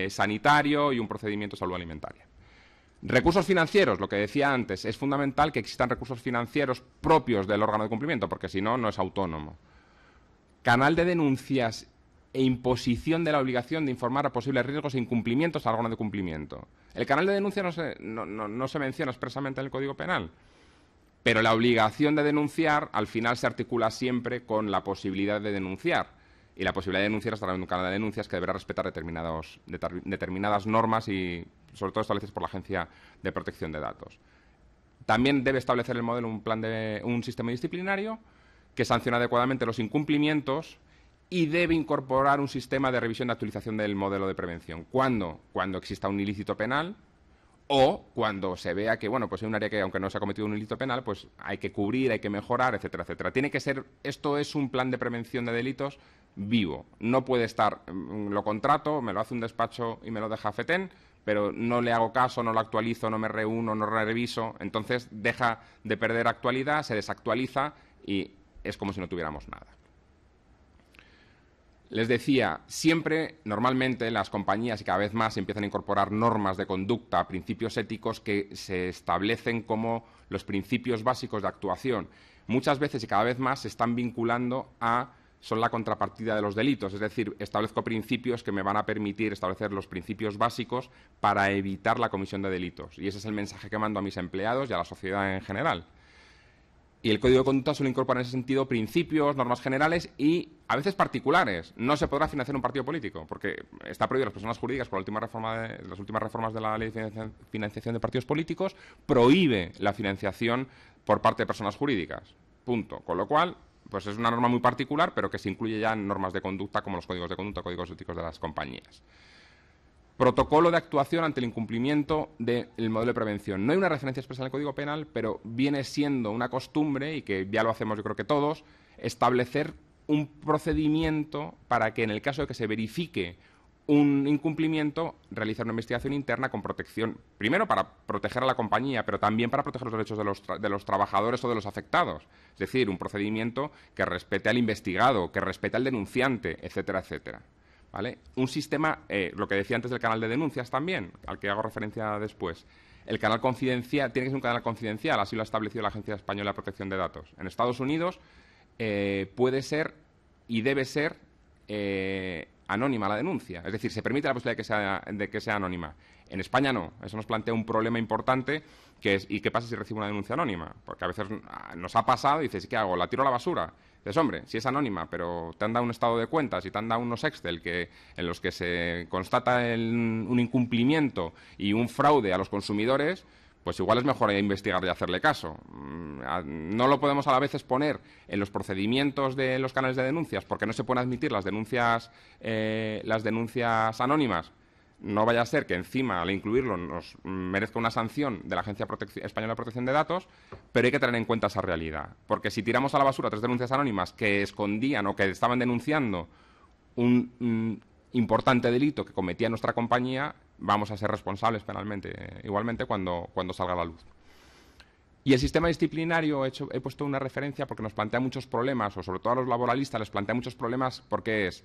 sanitario y un procedimiento de salud alimentaria. Recursos financieros, lo que decía antes, es fundamental que existan recursos financieros propios del órgano de cumplimiento, porque si no, no es autónomo. Canal de denuncias e imposición de la obligación de informar a posibles riesgos e incumplimientos al órgano de cumplimiento. El canal de denuncia no se menciona expresamente en el Código Penal, pero la obligación de denunciar al final se articula siempre con la posibilidad de denunciar y la posibilidad de denunciar hasta través un canal de denuncias que deberá respetar determinados, determinadas normas y sobre todo establecidas por la Agencia de Protección de Datos. También debe establecer el modelo un, plan de, un sistema disciplinario que sancione adecuadamente los incumplimientos y debe incorporar un sistema de revisión de actualización del modelo de prevención. ¿Cuándo? Cuando exista un ilícito penal o cuando se vea que, bueno, pues hay un área que, aunque no se ha cometido un ilícito penal, pues hay que cubrir, hay que mejorar, etcétera, etcétera. Tiene que ser, esto es un plan de prevención de delitos vivo. No puede estar, mm, lo contrato, me lo hace un despacho y me lo deja FETEN, pero no le hago caso, no lo actualizo, no me reúno, no lo reviso. Entonces deja de perder actualidad, se desactualiza y es como si no tuviéramos nada. Les decía, siempre, normalmente, las compañías y cada vez más empiezan a incorporar normas de conducta, principios éticos que se establecen como los principios básicos de actuación. Muchas veces y cada vez más se están vinculando a son la contrapartida de los delitos, es decir, establezco principios que me van a permitir establecer los principios básicos para evitar la comisión de delitos. Y ese es el mensaje que mando a mis empleados y a la sociedad en general. Y el código de conducta solo incorpora en ese sentido principios, normas generales y a veces particulares. No se podrá financiar un partido político, porque está prohibido las personas jurídicas por última reforma de, las últimas reformas de la ley de financiación de partidos políticos, prohíbe la financiación por parte de personas jurídicas. Punto. Con lo cual, pues es una norma muy particular, pero que se incluye ya en normas de conducta como los códigos de conducta, códigos éticos de las compañías. Protocolo de actuación ante el incumplimiento del modelo de prevención. No hay una referencia expresa en el Código Penal, pero viene siendo una costumbre, y que ya lo hacemos yo creo que todos, establecer un procedimiento para que en el caso de que se verifique un incumplimiento, realizar una investigación interna con protección, primero para proteger a la compañía, pero también para proteger los derechos de los, trabajadores o de los afectados. Es decir, un procedimiento que respete al investigado, que respete al denunciante, etcétera, etcétera. ¿Vale? Un sistema, eh, lo que decía antes del canal de denuncias también, al que hago referencia después. El canal confidencial tiene que ser un canal confidencial, así lo ha establecido la Agencia Española de Protección de Datos. En Estados Unidos eh, puede ser y debe ser eh, anónima la denuncia. Es decir, se permite la posibilidad de que sea, de que sea anónima. En España no. Eso nos plantea un problema importante que es ¿y qué pasa si recibo una denuncia anónima? Porque a veces ah, nos ha pasado y dices, ¿qué hago? ¿La tiro a la basura? Dices, hombre, si es anónima, pero te han dado un estado de cuentas y te han dado unos Excel que, en los que se constata un incumplimiento y un fraude a los consumidores, pues igual es mejor investigar y hacerle caso. Mm, no lo podemos a la vez exponer en los procedimientos de los canales de denuncias, porque no se pueden admitir las denuncias, eh, las denuncias anónimas. No vaya a ser que encima, al incluirlo, nos merezca una sanción de la Agencia Española de Protección de Datos, pero hay que tener en cuenta esa realidad. Porque si tiramos a la basura tres denuncias anónimas que escondían o que estaban denunciando un mm, importante delito que cometía nuestra compañía, vamos a ser responsables penalmente, eh, igualmente cuando, cuando salga la luz. Y el sistema disciplinario, he, puesto una referencia porque nos plantea muchos problemas, o sobre todo a los laboralistas les plantea muchos problemas porque es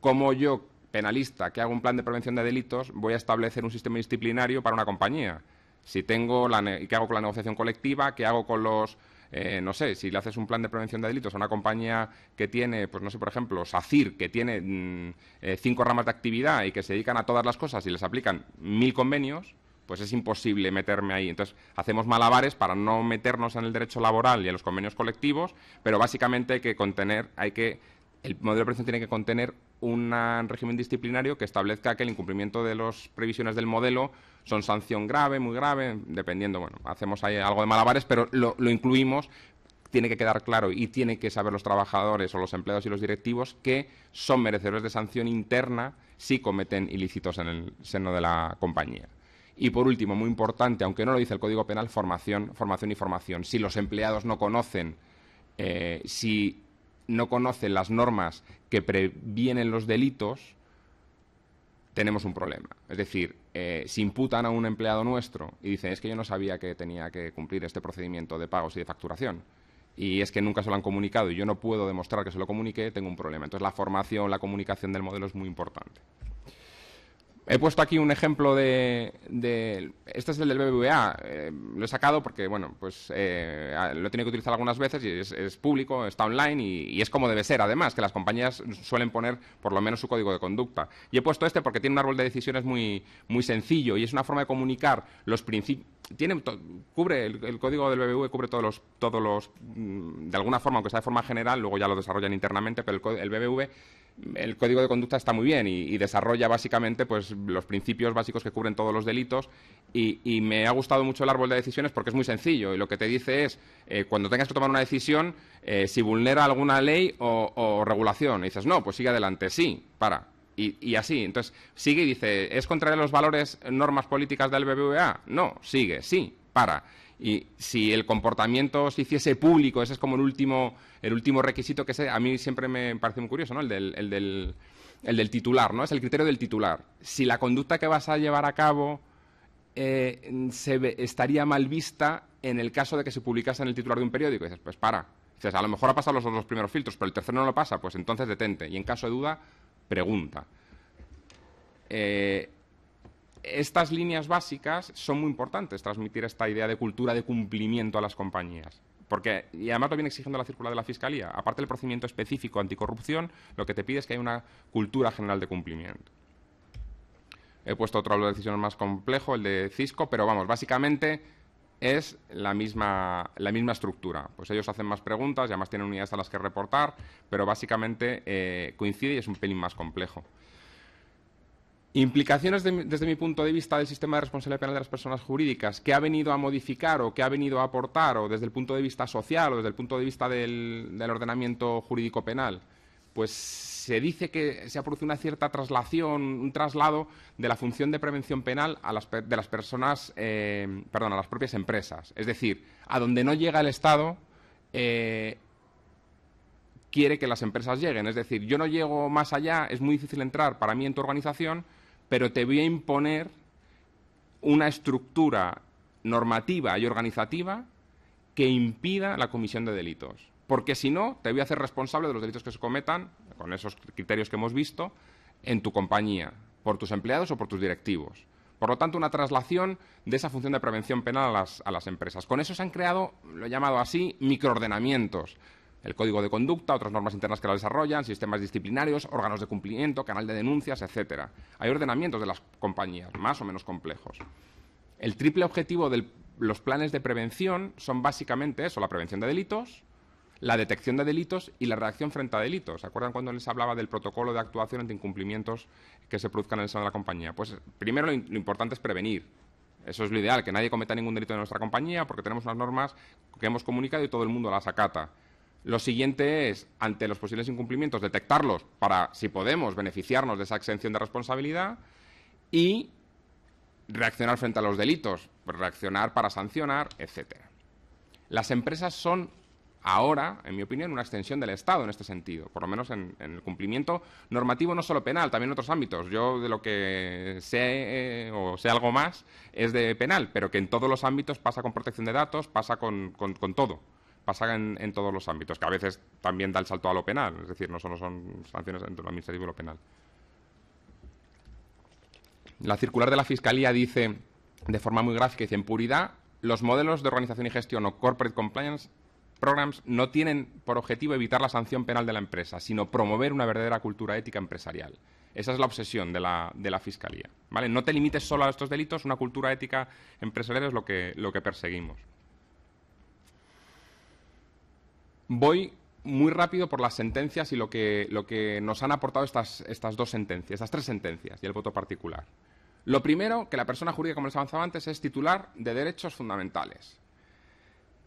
cómo yo, penalista, que hago un plan de prevención de delitos, voy a establecer un sistema disciplinario para una compañía. Si tengo la ¿Qué hago con la negociación colectiva? ¿Qué hago con los eh, no sé, si le haces un plan de prevención de delitos a una compañía que tiene, pues no sé, por ejemplo, SACIR, que tiene mm, eh, cinco ramas de actividad y que se dedican a todas las cosas y les aplican mil convenios, pues es imposible meterme ahí. Entonces, hacemos malabares para no meternos en el derecho laboral y en los convenios colectivos, pero básicamente hay que contener, hay que el modelo de prevención tiene que contener un régimen disciplinario que establezca que el incumplimiento de las previsiones del modelo son sanción grave, muy grave, dependiendo, bueno, hacemos ahí algo de malabares, pero lo, incluimos tiene que quedar claro y tiene que saber los trabajadores o los empleados y los directivos que son merecedores de sanción interna si cometen ilícitos en el seno de la compañía. Y por último, muy importante, aunque no lo dice el Código Penal, formación, formación y formación. Si los empleados no conocen, eh, si no conocen las normas que previenen los delitos, tenemos un problema. Es decir, eh, si imputan a un empleado nuestro y dicen es que yo no sabía que tenía que cumplir este procedimiento de pagos y de facturación, y es que nunca se lo han comunicado y yo no puedo demostrar que se lo comuniqué, tengo un problema. Entonces la formación, la comunicación del modelo es muy importante. He puesto aquí un ejemplo de, este es el del BBVA. Eh, lo he sacado porque, bueno, pues eh, lo he tenido que utilizar algunas veces y es, público, está online y, es como debe ser, además, que las compañías suelen poner por lo menos su código de conducta. Y he puesto este porque tiene un árbol de decisiones muy, muy sencillo y es una forma de comunicar los principios cubre el, código del BBV cubre todos los todos los mm, de alguna forma aunque sea de forma general luego ya lo desarrollan internamente pero el, el BBV el código de conducta está muy bien y, desarrolla básicamente pues, los principios básicos que cubren todos los delitos y, me ha gustado mucho el árbol de decisiones porque es muy sencillo y lo que te dice es eh, cuando tengas que tomar una decisión eh, si vulnera alguna ley o, regulación y dices no pues sigue adelante sí para y, así. Entonces, sigue y dice, ¿es contrario a los valores, normas políticas del BBVA? No, sigue, sí, para. Y si el comportamiento se hiciese público, ese es como el último, el último requisito que se, a mí siempre me parece muy curioso, ¿no? El del, titular, ¿no? Es el criterio del titular. Si la conducta que vas a llevar a cabo eh, se estaría mal vista en el caso de que se publicase en el titular de un periódico, dices, pues para. a lo mejor ha pasado los dos primeros filtros, pero el tercero no lo pasa, pues entonces detente. Y en caso de duda, pregunta. Eh, estas líneas básicas son muy importantes, transmitir esta idea de cultura de cumplimiento a las compañías. Porque, y además lo viene exigiendo la circular de la Fiscalía, aparte del procedimiento específico anticorrupción, lo que te pide es que haya una cultura general de cumplimiento. He puesto otro de decisiones más complejo, el de Cisco, pero vamos, básicamente es la misma, estructura. Pues ellos hacen más preguntas además tienen unidades a las que reportar, pero básicamente eh, coincide y es un pelín más complejo. Implicaciones desde mi punto de vista del sistema de responsabilidad penal de las personas jurídicas, que ha venido a modificar o que ha venido a aportar, o desde el punto de vista social o desde el punto de vista del, ordenamiento jurídico penal, pues se dice que se ha producido una cierta traslación, un traslado de la función de prevención penal a las, de las personas, eh, perdón, a las propias empresas. Es decir, a donde no llega el Estado, eh, quiere que las empresas lleguen. Es decir, yo no llego más allá, es muy difícil entrar para mí en tu organización pero te voy a imponer una estructura normativa y organizativa que impida la comisión de delitos. Porque si no, te voy a hacer responsable de los delitos que se cometan, con esos criterios que hemos visto, en tu compañía, por tus empleados o por tus directivos. Por lo tanto, una traslación de esa función de prevención penal a las, empresas. Con eso se han creado, lo he llamado así, microordenamientos el código de conducta, otras normas internas que la desarrollan, sistemas disciplinarios, órganos de cumplimiento, canal de denuncias, etcétera. Hay ordenamientos de las compañías, más o menos complejos. El triple objetivo de los planes de prevención son básicamente eso, la prevención de delitos, la detección de delitos y la reacción frente a delitos. ¿Se acuerdan cuando les hablaba del protocolo de actuación ante incumplimientos que se produzcan en el seno de la compañía? Pues primero lo importante es prevenir, eso es lo ideal, que nadie cometa ningún delito en nuestra compañía porque tenemos unas normas que hemos comunicado y todo el mundo las acata. Lo siguiente es, ante los posibles incumplimientos, detectarlos para, si podemos, beneficiarnos de esa exención de responsabilidad y reaccionar frente a los delitos, reaccionar para sancionar, etc. Las empresas son ahora, en mi opinión, una extensión del Estado en este sentido, por lo menos en, el cumplimiento normativo no solo penal, también en otros ámbitos. Yo de lo que sé eh, o sé algo más es de penal, pero que en todos los ámbitos pasa con protección de datos, pasa con todo pasa en, todos los ámbitos, que a veces también da el salto a lo penal, es decir, no solo son sanciones entre lo administrativo y lo penal. La circular de la Fiscalía dice, de forma muy gráfica, dice, en puridad, los modelos de organización y gestión o corporate compliance programs no tienen por objetivo evitar la sanción penal de la empresa, sino promover una verdadera cultura ética empresarial. Esa es la obsesión de la, Fiscalía. No te limites solo a estos delitos, una cultura ética empresarial es lo que perseguimos. Voy muy rápido por las sentencias y lo que, lo que nos han aportado estas, estas dos sentencias, estas tres sentencias y el voto particular. Lo primero, que la persona jurídica, como les avanzaba antes, es titular de derechos fundamentales.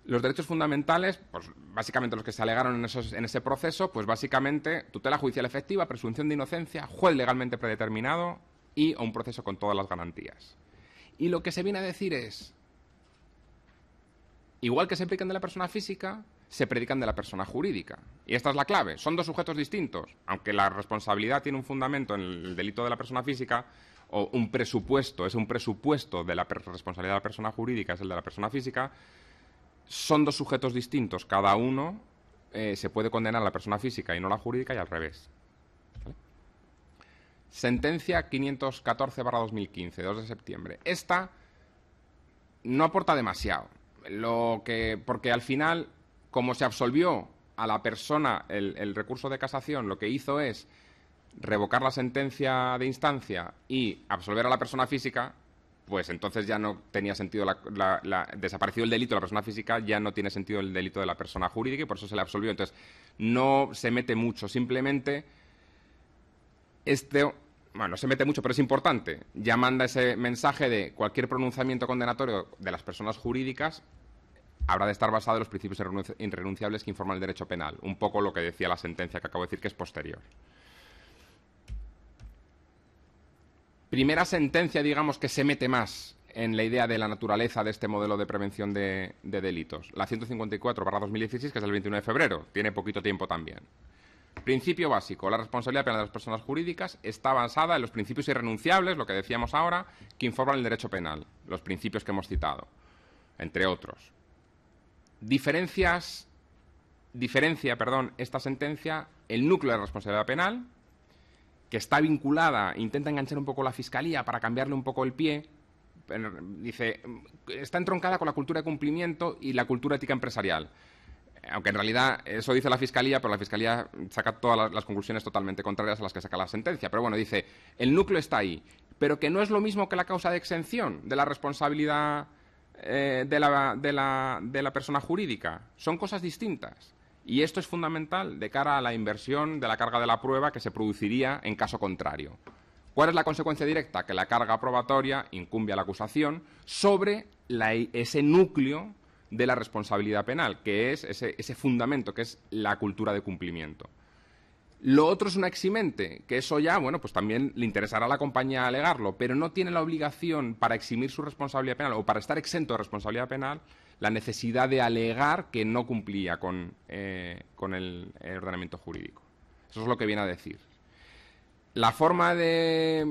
Los derechos fundamentales, pues básicamente los que se alegaron en, en ese proceso, pues básicamente tutela judicial efectiva, presunción de inocencia, juez legalmente predeterminado y un proceso con todas las garantías. Y lo que se viene a decir es, igual que se aplican de la persona física, se predican de la persona jurídica. Y esta es la clave. Son dos sujetos distintos. Aunque la responsabilidad tiene un fundamento en el delito de la persona física, o un presupuesto, es un presupuesto de la responsabilidad de la persona jurídica, es el de la persona física, son dos sujetos distintos. Cada uno eh, se puede condenar a la persona física y no a la jurídica y al revés. Sentencia 514-2015, 2 de septiembre. Esta no aporta demasiado. Lo que, porque al final como se absolvió a la persona el, recurso de casación, lo que hizo es revocar la sentencia de instancia y absolver a la persona física, pues entonces ya no tenía sentido, la, el delito de la persona física, ya no tiene sentido el delito de la persona jurídica y por eso se le absolvió. Entonces, no se mete mucho, simplemente este, bueno, no se mete mucho, pero es importante, ya manda ese mensaje de cualquier pronunciamiento condenatorio de las personas jurídicas habrá de estar basado en los principios irrenunciables que informan el derecho penal. Un poco lo que decía la sentencia que acabo de decir, que es posterior. Primera sentencia, digamos, que se mete más en la idea de la naturaleza de este modelo de prevención de, de delitos. La 154-2016, que es el 21 de febrero. Tiene poquito tiempo también. Principio básico. La responsabilidad penal de las personas jurídicas está basada en los principios irrenunciables, lo que decíamos ahora, que informan el derecho penal, los principios que hemos citado, entre otros. Diferencias, diferencia, perdón, esta sentencia, el núcleo de responsabilidad penal, que está vinculada, intenta enganchar un poco la fiscalía para cambiarle un poco el pie, dice, está entroncada con la cultura de cumplimiento y la cultura ética empresarial. Aunque en realidad eso dice la Fiscalía, pero la Fiscalía saca todas las, conclusiones totalmente contrarias a las que saca la sentencia. Pero bueno, dice, el núcleo está ahí, pero que no es lo mismo que la causa de exención de la responsabilidad eh, de, la, de, la, de la persona jurídica. Son cosas distintas. Y esto es fundamental de cara a la inversión de la carga de la prueba que se produciría en caso contrario. ¿Cuál es la consecuencia directa? Que la carga probatoria incumbe a la acusación sobre ese núcleo de la responsabilidad penal, que es ese, ese fundamento, que es la cultura de cumplimiento. Lo otro es una eximente, que eso ya, bueno, pues también le interesará a la compañía alegarlo, pero no tiene la obligación para eximir su responsabilidad penal o para estar exento de responsabilidad penal la necesidad de alegar que no cumplía con, eh, el, ordenamiento jurídico. Eso es lo que viene a decir. La forma de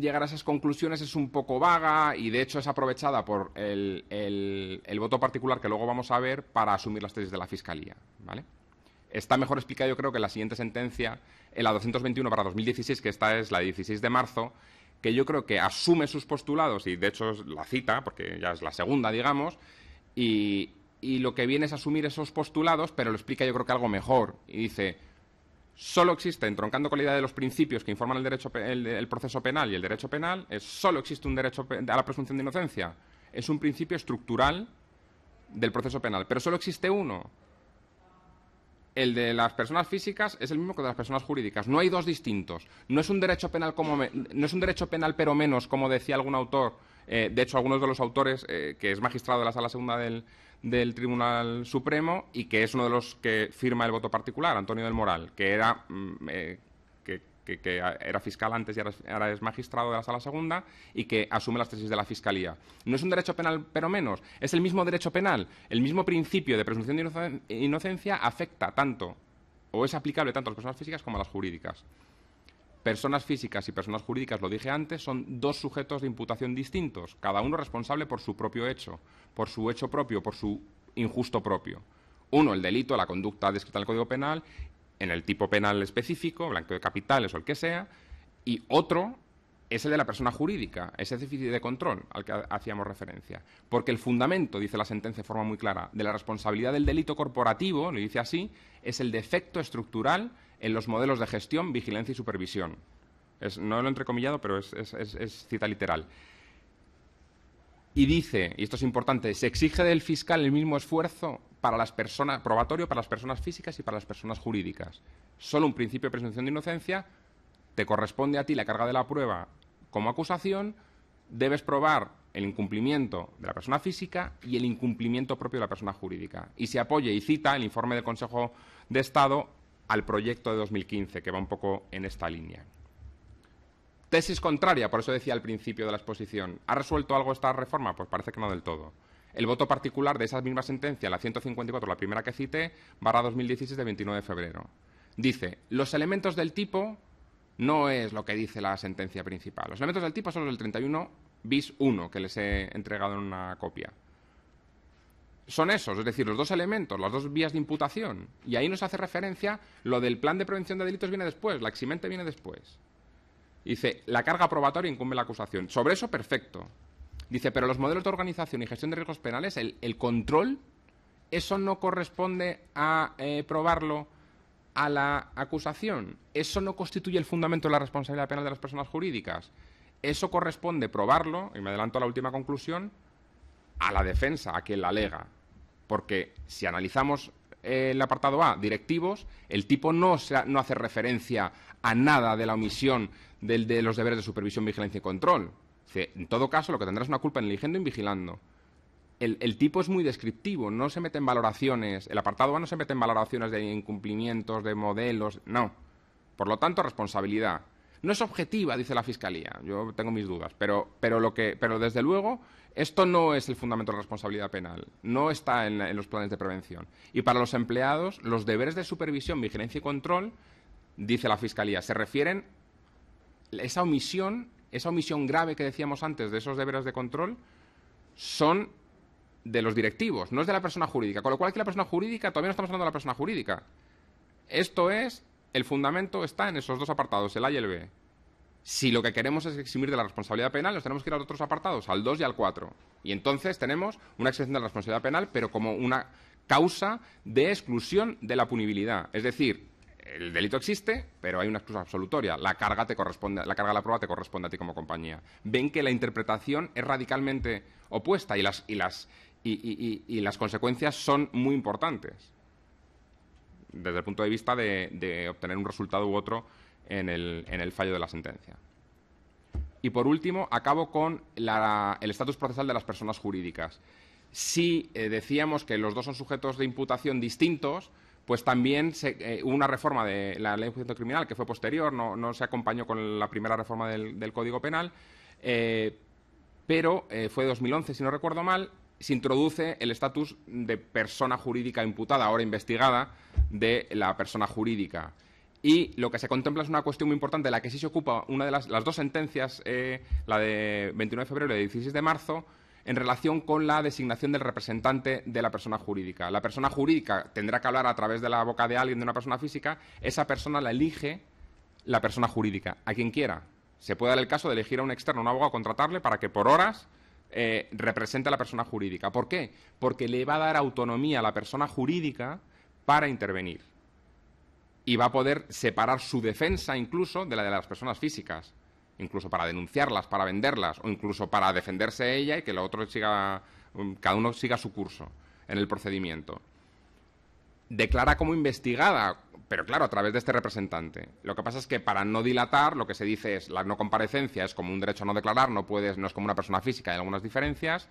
llegar a esas conclusiones es un poco vaga y de hecho es aprovechada por el voto particular que luego vamos a ver para asumir las tesis de la Fiscalía. ¿vale? está mejor explicado, yo creo, que la siguiente sentencia, en la 221 para 2016, que esta es la 16 de marzo, que yo creo que asume sus postulados, y de hecho es la cita, porque ya es la segunda, digamos, y, lo que viene es asumir esos postulados, pero lo explica yo creo que algo mejor, y dice, solo existe, entroncando con la idea de los principios que informan el, derecho, el, proceso penal y el derecho penal, es, solo existe un derecho a la presunción de inocencia. Es un principio estructural del proceso penal, pero solo existe uno el de las personas físicas es el mismo que de las personas jurídicas. No hay dos distintos. No es un derecho penal, como no es un derecho penal pero menos, como decía algún autor. Eh, de hecho, algunos de los autores, eh, que es magistrado de la Sala Segunda del, Tribunal Supremo y que es uno de los que firma el voto particular, Antonio del Moral, que era mm, eh, que, era fiscal antes y ahora ahora es, magistrado de la Sala Segunda y que asume las tesis de la Fiscalía. No es un derecho penal, pero menos. Es el mismo derecho penal. El mismo principio de presunción de inocencia afecta tanto o es aplicable tanto a las personas físicas como a las jurídicas. Personas físicas y personas jurídicas, lo dije antes, son dos sujetos de imputación distintos, cada uno responsable por su propio hecho, por su hecho propio, por su injusto propio. Uno, el delito, la conducta descrita en el Código Penal, en el tipo penal específico, blanco de capitales o el que sea, y otro es el de la persona jurídica, ese déficit de control al que hacíamos referencia. Porque el fundamento, dice la sentencia de forma muy clara, de la responsabilidad del delito corporativo, lo dice así, es el defecto estructural en los modelos de gestión, vigilancia y supervisión. no lo he entrecomillado, pero es cita literal y dice, y esto es importante, se exige del fiscal el mismo esfuerzo para las personas, probatorio para las personas físicas y para las personas jurídicas. Solo un principio de presunción de inocencia, te corresponde a ti la carga de la prueba como acusación, debes probar el incumplimiento de la persona física y el incumplimiento propio de la persona jurídica. Y se apoya y cita el informe del Consejo de Estado al proyecto de 2015, que va un poco en esta línea. Tesis contraria, por eso decía al principio de la exposición. ¿Ha resuelto algo esta reforma? Pues parece que no del todo. El voto particular de esa misma sentencia, la 154, la primera que cité, barra 2016 de 29 de febrero, dice, los elementos del tipo no es lo que dice la sentencia principal. Los elementos del tipo son los del 31 bis 1 que les he entregado en una copia. Son esos, es decir, los dos elementos, las dos vías de imputación. Y ahí nos hace referencia lo del plan de prevención de delitos viene después, la eximente viene después. Dice, la carga probatoria incumbe la acusación. Sobre eso, perfecto. Dice, pero los modelos de organización y gestión de riesgos penales, el, control, eso no corresponde a eh, probarlo a la acusación. Eso no constituye el fundamento de la responsabilidad penal de las personas jurídicas. Eso corresponde probarlo, y me adelanto a la última conclusión, a la defensa, a quien la alega. Porque si analizamos eh, el apartado A, directivos, el tipo no, se no hace referencia a nada de la omisión de los deberes de supervisión, vigilancia y control. en todo caso, lo que tendrás es una culpa en eligiendo y vigilando. El, tipo es muy descriptivo, no se mete en valoraciones. El apartado A no se mete en valoraciones de incumplimientos, de modelos, no. Por lo tanto, responsabilidad. No es objetiva, dice la Fiscalía. Yo tengo mis dudas. Pero, pero, lo que, pero desde luego, esto no es el fundamento de responsabilidad penal. No está en los planes de prevención. Y para los empleados, los deberes de supervisión, vigilancia y control, dice la Fiscalía, se refieren esa omisión, esa omisión grave que decíamos antes de esos deberes de control, son de los directivos, no es de la persona jurídica. Con lo cual aquí la persona jurídica, todavía no estamos hablando de la persona jurídica. Esto es, el fundamento está en esos dos apartados, el A y el B. Si lo que queremos es eximir de la responsabilidad penal, nos tenemos que ir a otros apartados, al 2 y al 4. Y entonces tenemos una exención de la responsabilidad penal, pero como una causa de exclusión de la punibilidad. Es decir, el delito existe, pero hay una excusa absolutoria. La carga, la carga de la prueba te corresponde a ti como compañía. Ven que la interpretación es radicalmente opuesta y las, y las, y, las consecuencias son muy importantes desde el punto de vista de, obtener un resultado u otro en el, fallo de la sentencia. Y por último, acabo con el estatus procesal de las personas jurídicas. Si eh, decíamos que los dos son sujetos de imputación distintos, pues también eh, hubo una reforma de la ley de juicio criminal que fue posterior, no, se acompañó con la primera reforma del, Código Penal, eh, pero eh, fue 2011, si no recuerdo mal, se introduce el estatus de persona jurídica imputada, ahora investigada, de la persona jurídica. Y lo que se contempla es una cuestión muy importante, de la que sí se ocupa una de las, dos sentencias, la de 29 de febrero y de 16 de marzo, en relación con la designación del representante de la persona jurídica. La persona jurídica tendrá que hablar a través de la boca de alguien, de una persona física, esa persona la elige la persona jurídica, a quien quiera. Se puede dar el caso de elegir a un externo, a un abogado, contratarle para que por horas eh, represente a la persona jurídica. ¿Por qué? Porque le va a dar autonomía a la persona jurídica para intervenir. Y va a poder separar su defensa incluso de la de las personas físicas incluso para denunciarlas, para venderlas o incluso para defenderse ella y que otro siga, um, cada uno siga su curso en el procedimiento. Declara como investigada, pero claro, a través de este representante. Lo que pasa es que para no dilatar, lo que se dice es la no comparecencia es como un derecho a no declarar, no puedes, no es como una persona física, hay algunas diferencias.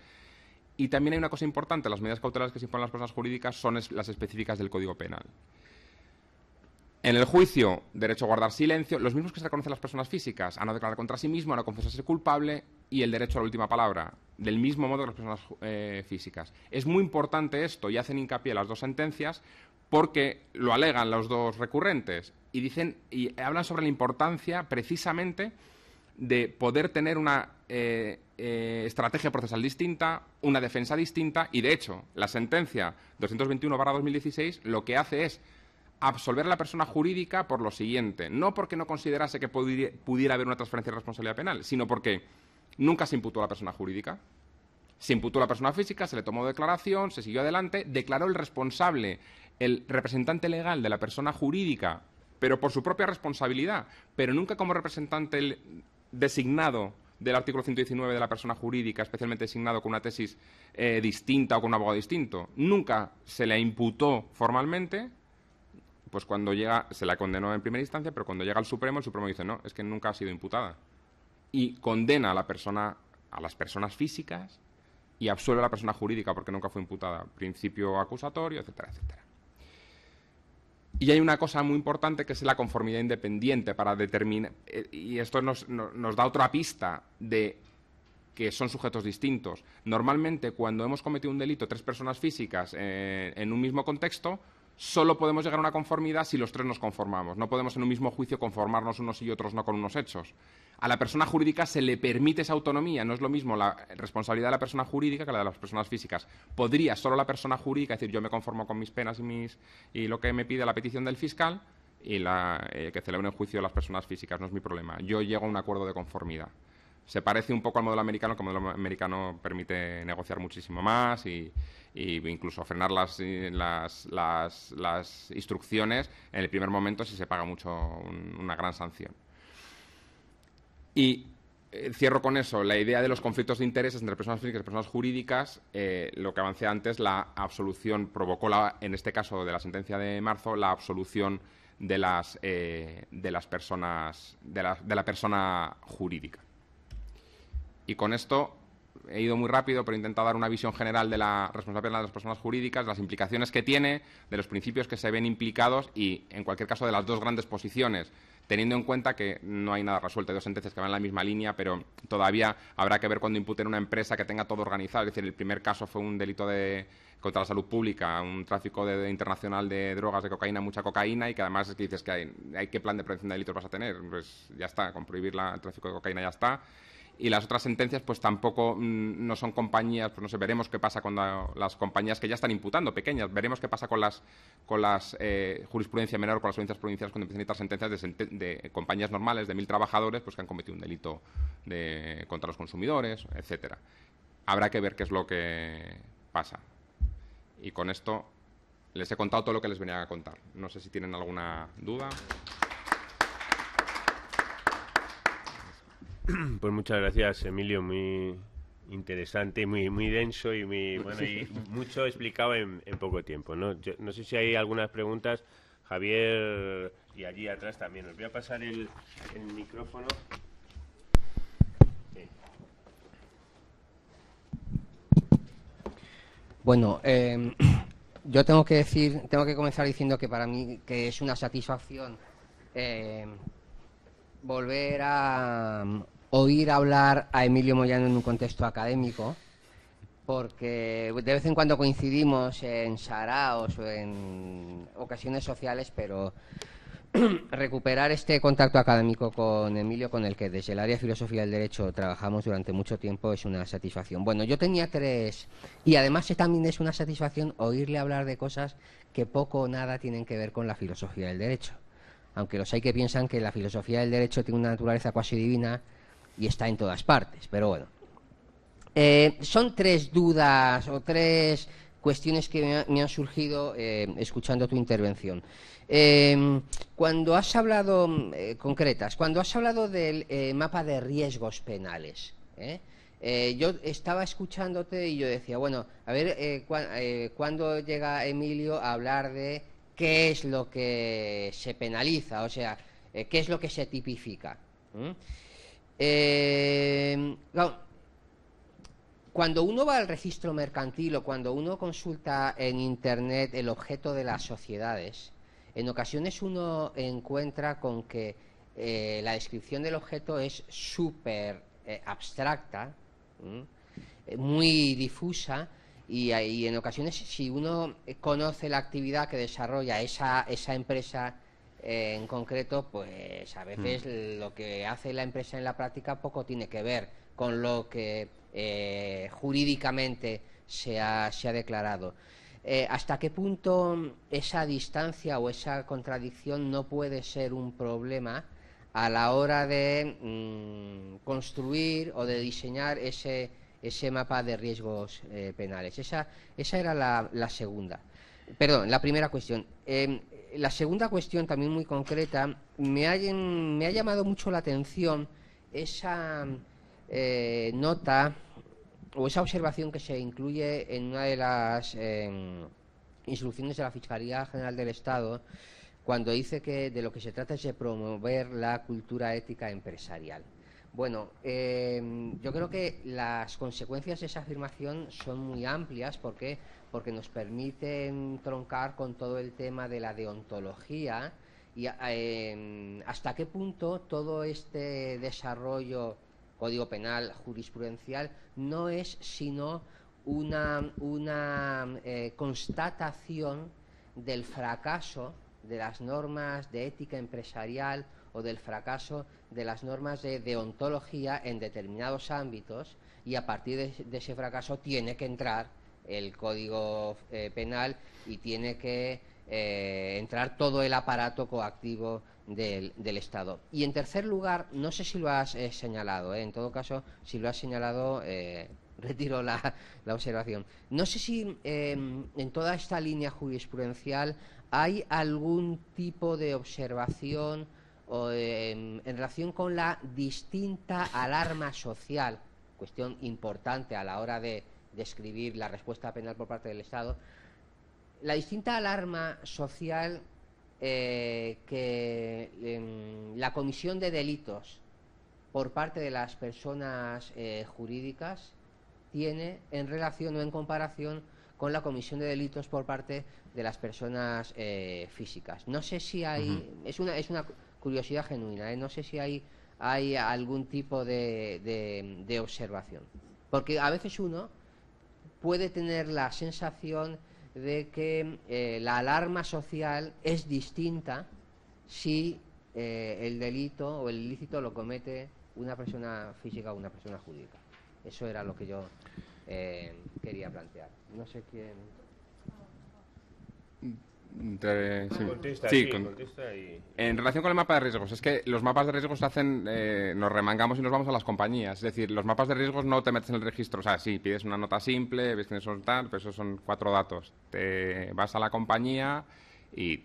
Y también hay una cosa importante, las medidas cautelares que se imponen a las personas jurídicas son las específicas del Código Penal. En el juicio, derecho a guardar silencio, los mismos que se reconocen las personas físicas, a no declarar contra sí mismo, a no confesarse culpable y el derecho a la última palabra, del mismo modo que las personas eh, físicas. Es muy importante esto y hacen hincapié las dos sentencias porque lo alegan los dos recurrentes y dicen y hablan sobre la importancia precisamente de poder tener una eh, eh, estrategia procesal distinta, una defensa distinta y de hecho la sentencia 221/2016 lo que hace es absolver a la persona jurídica por lo siguiente, no porque no considerase que pudiera, haber una transferencia de responsabilidad penal, sino porque nunca se imputó a la persona jurídica. Se imputó a la persona física, se le tomó declaración, se siguió adelante, declaró el responsable, el representante legal de la persona jurídica, pero por su propia responsabilidad, pero nunca como representante designado del artículo 119 de la persona jurídica, especialmente designado con una tesis eh, distinta o con un abogado distinto. Nunca se le imputó formalmente pues cuando llega, se la condenó en primera instancia, pero cuando llega al Supremo, el Supremo dice, no, es que nunca ha sido imputada. Y condena a la persona, a las personas físicas y absuelve a la persona jurídica porque nunca fue imputada. Principio acusatorio, etcétera, etcétera. Y hay una cosa muy importante que es la conformidad independiente para determinar, eh, y esto nos, nos da otra pista de que son sujetos distintos. Normalmente cuando hemos cometido un delito tres personas físicas eh, en un mismo contexto, solo podemos llegar a una conformidad si los tres nos conformamos. No podemos en un mismo juicio conformarnos unos y otros no con unos hechos. A la persona jurídica se le permite esa autonomía. No es lo mismo la responsabilidad de la persona jurídica que la de las personas físicas. Podría solo la persona jurídica decir yo me conformo con mis penas y, mis, y lo que me pide la petición del fiscal y eh, que celebre el juicio de las personas físicas. No es mi problema. Yo llego a un acuerdo de conformidad se parece un poco al modelo americano, que el modelo americano permite negociar muchísimo más y, incluso frenar eh, las, instrucciones en el primer momento si se paga mucho una gran sanción. Y eh, cierro con eso, la idea de los conflictos de intereses entre personas físicas y personas jurídicas, eh, lo que avancé antes, la absolución provocó, la, en este caso de la sentencia de marzo, la absolución de las, personas, de la persona jurídica. Y con esto he ido muy rápido, pero intentado dar una visión general de la responsabilidad de las personas jurídicas, las implicaciones que tiene, de los principios que se ven implicados y, en cualquier caso, de las dos grandes posiciones, teniendo en cuenta que no hay nada resuelto. Hay dos sentencias que van en la misma línea, pero todavía habrá que ver cuando imputen una empresa que tenga todo organizado. Es decir, el primer caso fue un delito de, contra la salud pública, un tráfico internacional de drogas, de cocaína, mucha cocaína, y que además es que dices que hay, hay qué plan de prevención de delitos vas a tener. Pues ya está, con prohibir la, el tráfico de cocaína ya está y las otras sentencias pues tampoco mm, no son compañías, pues no sé, veremos qué pasa con las compañías que ya están imputando, pequeñas, veremos qué pasa con las con las eh, jurisprudencia menor, con las audiencias provinciales cuando empiecen a dictar sentencias de, compañías normales de mil trabajadores pues que han cometido un delito de, contra los consumidores, etcétera. Habrá que ver qué es lo que pasa. Y con esto les he contado todo lo que les venía a contar. No sé si tienen alguna duda. Pues muchas gracias, Emilio. Muy interesante, muy, muy denso y, bueno, mucho explicado en, poco tiempo. ¿no? sé si hay algunas preguntas. Javier y allí atrás también. Os voy a pasar el, micrófono. Bueno, em, yo tengo que decir, tengo que comenzar diciendo que para mí que es una satisfacción em, volver a, oír hablar a Emilio Moyano en un contexto académico, porque de vez en cuando coincidimos en saraos o en ocasiones sociales, pero recuperar este contacto académico con Emilio, con el que desde el área filosofía del derecho trabajamos durante mucho tiempo, es una satisfacción. Bueno, yo tenía tres, y además también es una satisfacción oírle hablar de cosas que poco o nada tienen que ver con la filosofía del derecho. Aunque los hay que piensan que la filosofía del derecho tiene una naturaleza cuasi divina, y está en todas partes, pero bueno. Eh, son tres dudas o tres cuestiones que me, han surgido eh, escuchando tu intervención. Em, cuando has hablado, mm, eh, concretas, cuando has hablado del mapa de riesgos penales, yo estaba escuchándote y yo decía, bueno, a ver cuándo llega Emilio a hablar de qué es lo que se penaliza, o sea, qué es lo que se tipifica. Em, cuando uno va al registro mercantil o cuando uno consulta en Internet el objeto de las sociedades, en ocasiones uno encuentra con que eh, la descripción del objeto es súper eh, abstracta, eh, muy difusa, y, en ocasiones si uno conoce la actividad que desarrolla esa, esa empresa en concreto, pues a veces mm. lo que hace la empresa en la práctica poco tiene que ver con lo que eh, jurídicamente se ha, declarado. Eh, ¿Hasta qué punto esa distancia o esa contradicción no puede ser un problema a la hora de mm, construir o de diseñar ese, ese mapa de riesgos eh, penales? Esa, esa era la, segunda. Perdón, la primera cuestión. Em, la segunda cuestión, también muy concreta, me ha, llamado mucho la atención esa eh, nota o esa observación que se incluye en una de las em, instrucciones de la Fiscalía General del Estado cuando dice que de lo que se trata es de promover la cultura ética empresarial. Bueno, em, yo creo que las consecuencias de esa afirmación son muy amplias porque, porque nos permiten troncar con todo el tema de la deontología y em, hasta qué punto todo este desarrollo código penal jurisprudencial no es sino una, una eh, constatación del fracaso de las normas de ética empresarial o del fracaso de las normas de deontología en determinados ámbitos y a partir de, ese fracaso tiene que entrar el Código eh, Penal y tiene que eh, entrar todo el aparato coactivo del, Estado. Y en tercer lugar, no sé si lo has eh, señalado, en todo caso, si lo has señalado, retiro la, la, observación. No sé si em, en toda esta línea jurisprudencial hay algún tipo de observación Em, en, relación con la distinta alarma social, cuestión importante a la hora de describir la respuesta penal por parte del Estado, la distinta alarma social eh, que em, la comisión de delitos por parte de las personas eh, jurídicas tiene en relación o en comparación con la comisión de delitos por parte de las personas eh, físicas. No sé si hay... es, una, es una curiosidad genuina, ¿eh? no sé si hay, algún tipo de, observación. Porque a veces uno puede tener la sensación de que eh, la alarma social es distinta si eh, el delito o el ilícito lo comete una persona física o una persona jurídica. Eso era lo que yo quería plantear. No sé quién sí. En relación con el mapa de riesgos, es que los mapas de riesgos hacen, eh, nos remangamos y nos vamos a las compañías. Es decir, los mapas de riesgos no te metes en el registro. O sea, sí, pides una nota simple, ves quiénes son tal, pero esos son cuatro datos. Te vas a la compañía y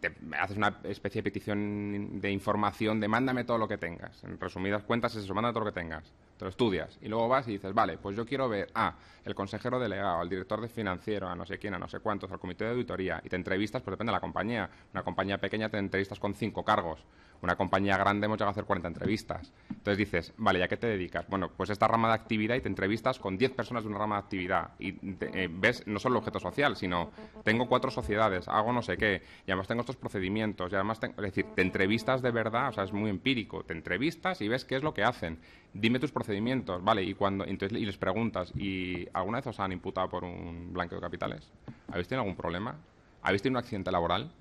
te haces una especie de petición de información de mándame todo lo que tengas. En resumidas cuentas es eso, manda todo lo que tengas. Te lo estudias y luego vas y dices, vale, pues yo quiero ver a ah, el consejero delegado, al director de financiero, a no sé quién, a no sé cuántos, al comité de auditoría y te entrevistas, pues depende de la compañía. Una compañía pequeña te entrevistas con cinco cargos. Una compañía grande hemos llegado a hacer 40 entrevistas. Entonces dices, vale, ¿ya qué te dedicas? Bueno, pues esta rama de actividad y te entrevistas con 10 personas de una rama de actividad y eh, ves no solo el objeto social, sino tengo cuatro sociedades, hago no sé qué, y además tengo estos procedimientos, y además es decir, te entrevistas de verdad, o sea, es muy empírico, te entrevistas y ves qué es lo que hacen, dime tus procedimientos, ¿vale? Y cuando y les preguntas, ¿y alguna vez os han imputado por un blanqueo de capitales? ¿Habéis tenido algún problema? ¿Habéis tenido un accidente laboral?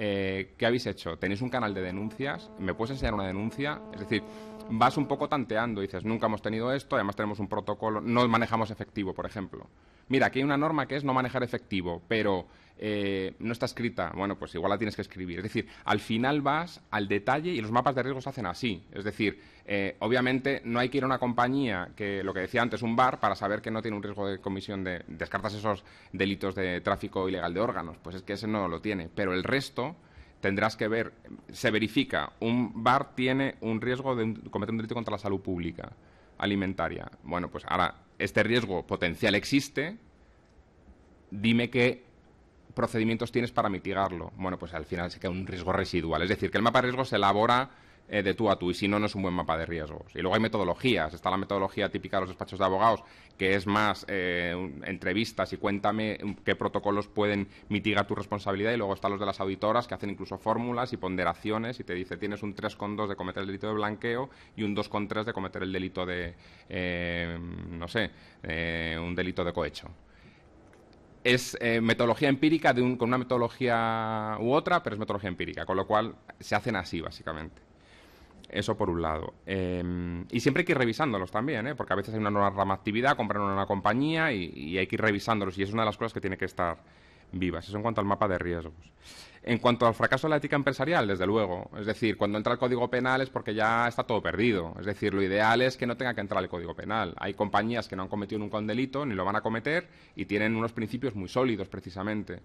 Eh, ¿Qué habéis hecho? ¿Tenéis un canal de denuncias? ¿Me puedes enseñar una denuncia? Es decir, vas un poco tanteando, dices, nunca hemos tenido esto, además tenemos un protocolo, no manejamos efectivo, por ejemplo. Mira, aquí hay una norma que es no manejar efectivo, pero eh, no está escrita, bueno, pues igual la tienes que escribir. Es decir, al final vas al detalle y los mapas de riesgos se hacen así. Es decir, eh, obviamente no hay que ir a una compañía que, lo que decía antes, un bar, para saber que no tiene un riesgo de comisión de. descartas esos delitos de tráfico ilegal de órganos. Pues es que ese no lo tiene. Pero el resto tendrás que ver, se verifica, un bar tiene un riesgo de cometer un delito contra la salud pública alimentaria. Bueno, pues ahora, este riesgo potencial existe, dime que procedimientos tienes para mitigarlo? Bueno, pues al final se queda un riesgo residual. Es decir, que el mapa de riesgos se elabora eh, de tú a tú y si no, no es un buen mapa de riesgos. Y luego hay metodologías. Está la metodología típica de los despachos de abogados, que es más eh, entrevistas y cuéntame um, qué protocolos pueden mitigar tu responsabilidad. Y luego están los de las auditoras, que hacen incluso fórmulas y ponderaciones y te dice tienes un 3,2 de cometer el delito de blanqueo y un 2,3 de cometer el delito de, eh, no sé, un delito de cohecho es eh, metodología empírica de con una metodología u otra, pero es metodología empírica, con lo cual se hacen así, básicamente. Eso por un lado. Em, y siempre hay que ir revisándolos también, ¿eh? porque a veces hay una nueva rama actividad, compran una nueva compañía y, y, hay que ir revisándolos. Y es una de las cosas que tiene que estar vivas. Eso en cuanto al mapa de riesgos. En cuanto al fracaso de la ética empresarial, desde luego. Es decir, cuando entra el Código Penal es porque ya está todo perdido. Es decir, lo ideal es que no tenga que entrar el Código Penal. Hay compañías que no han cometido nunca un delito, ni lo van a cometer, y tienen unos principios muy sólidos, precisamente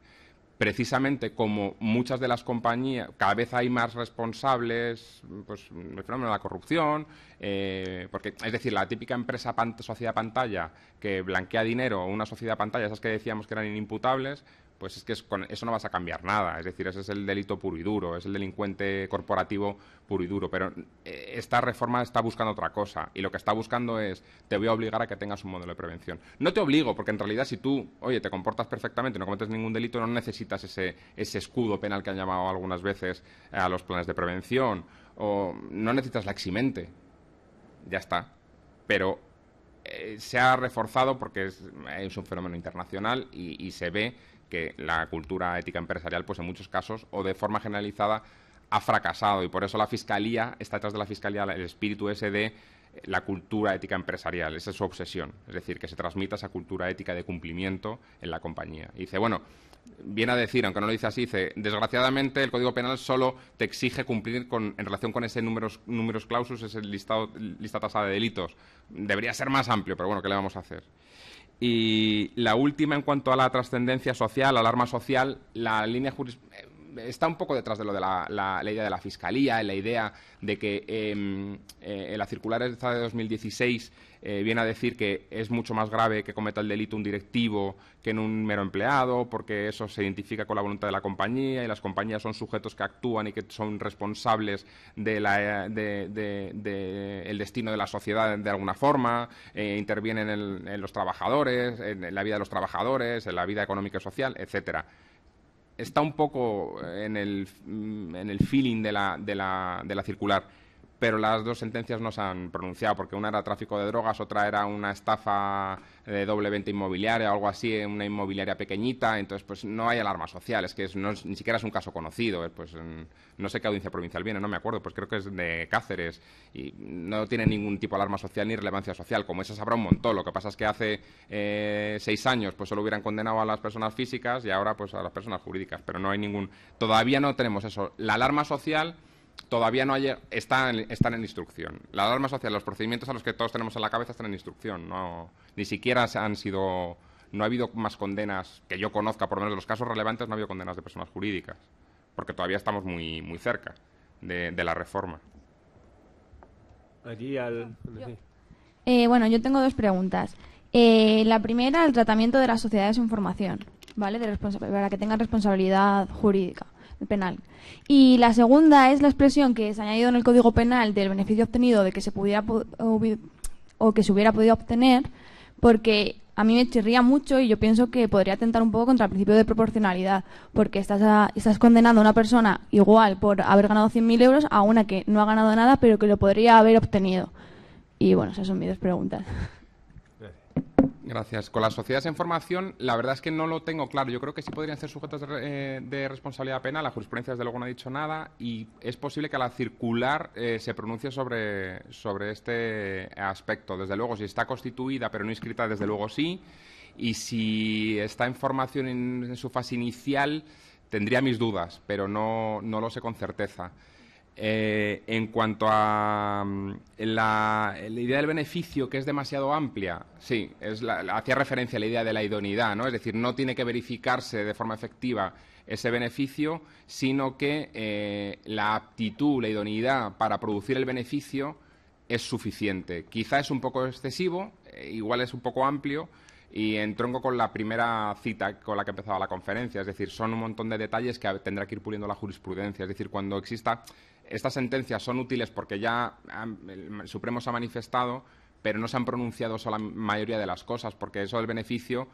precisamente como muchas de las compañías, cada vez hay más responsables, pues el fenómeno de la corrupción, eh, porque es decir, la típica empresa sociedad pantalla que blanquea dinero, una sociedad pantalla, esas que decíamos que eran inimputables, pues es que con eso no vas a cambiar nada. Es decir, ese es el delito puro y duro, es el delincuente corporativo puro y duro. Pero eh, esta reforma está buscando otra cosa y lo que está buscando es te voy a obligar a que tengas un modelo de prevención. No te obligo, porque en realidad si tú, oye, te comportas perfectamente, no cometes ningún delito, no necesitas ese, ese escudo penal que han llamado algunas veces a los planes de prevención o no necesitas la eximente. Ya está. Pero eh, se ha reforzado porque es, es un fenómeno internacional y se ve que la cultura ética empresarial, pues en muchos casos, o de forma generalizada, ha fracasado. Y por eso la fiscalía, está detrás de la fiscalía el espíritu ese de la cultura ética empresarial, esa es su obsesión, es decir, que se transmita esa cultura ética de cumplimiento en la compañía. Y dice, bueno, viene a decir, aunque no lo dice así, dice, desgraciadamente el Código Penal solo te exige cumplir con, en relación con ese números, números clausus, ese listado, lista tasada de delitos. Debería ser más amplio, pero bueno, ¿qué le vamos a hacer? Y la última en cuanto a la trascendencia social, alarma social, la línea juris está un poco detrás de lo de la, idea de la fiscalía, la idea de que en em, eh, la circular de 2016 eh, viene a decir que es mucho más grave que cometa el delito un directivo que en un mero empleado, porque eso se identifica con la voluntad de la compañía y las compañías son sujetos que actúan y que son responsables del eh, el destino de la sociedad de alguna forma, intervienen en, los trabajadores, en, en la vida de los trabajadores, en la vida económica y social, etcétera está un poco en el, mm, en el feeling de la, de la, de la circular pero las dos sentencias no se han pronunciado, porque una era tráfico de drogas, otra era una estafa de doble venta inmobiliaria o algo así, una inmobiliaria pequeñita, entonces pues no hay alarma social, es que ni siquiera es un caso conocido, pues no sé qué audiencia provincial viene, no me acuerdo, pues creo que es de Cáceres y no tiene ningún tipo de alarma social ni relevancia social, como esa sabrá un montón, lo que pasa es que hace eh, seis años pues solo hubieran condenado a las personas físicas y ahora pues a las personas jurídicas, pero no hay ningún, todavía no tenemos eso, la alarma social todavía no hay, están, en instrucción. La alarma social, los procedimientos a los que todos tenemos en la cabeza están en instrucción. No, ni siquiera han sido, no ha habido más condenas que yo conozca, por lo menos de los casos relevantes, no ha habido condenas de personas jurídicas, porque todavía estamos muy, muy cerca de, la reforma. Eh, bueno, yo tengo dos preguntas. Eh, la primera, el tratamiento de las sociedades en información, ¿vale? De para que tengan responsabilidad jurídica penal. Y la segunda es la expresión que se ha añadido en el Código Penal del beneficio obtenido de que se pudiera o que se hubiera podido obtener, porque a mí me chirría mucho y yo pienso que podría atentar un poco contra el principio de proporcionalidad, porque estás, estás condenando a una persona igual por haber ganado 100.000 euros a una que no ha ganado nada, pero que lo podría haber obtenido. Y bueno, esas son mis dos preguntas. Gracias. Con las sociedades en formación, la verdad es que no lo tengo claro. Yo creo que sí podrían ser sujetos de, eh, responsabilidad penal. La jurisprudencia, desde luego, no ha dicho nada y es posible que a la circular eh, se pronuncie sobre, este aspecto. Desde luego, si está constituida pero no inscrita, desde luego sí. Y si está en formación en, en su fase inicial, tendría mis dudas, pero no, no lo sé con certeza. Eh, en cuanto a mm, la, idea del beneficio, que es demasiado amplia, sí, hacía referencia a la idea de la idoneidad, ¿no? Es decir, no tiene que verificarse de forma efectiva ese beneficio, sino que eh, la aptitud, la idoneidad para producir el beneficio es suficiente. Quizá es un poco excesivo, eh, igual es un poco amplio, y entronco con la primera cita con la que empezaba la conferencia, es decir, son un montón de detalles que tendrá que ir puliendo la jurisprudencia, es decir, cuando exista estas sentencias son útiles porque ya el Supremo se ha manifestado, pero no se han pronunciado sobre la mayoría de las cosas, porque eso del beneficio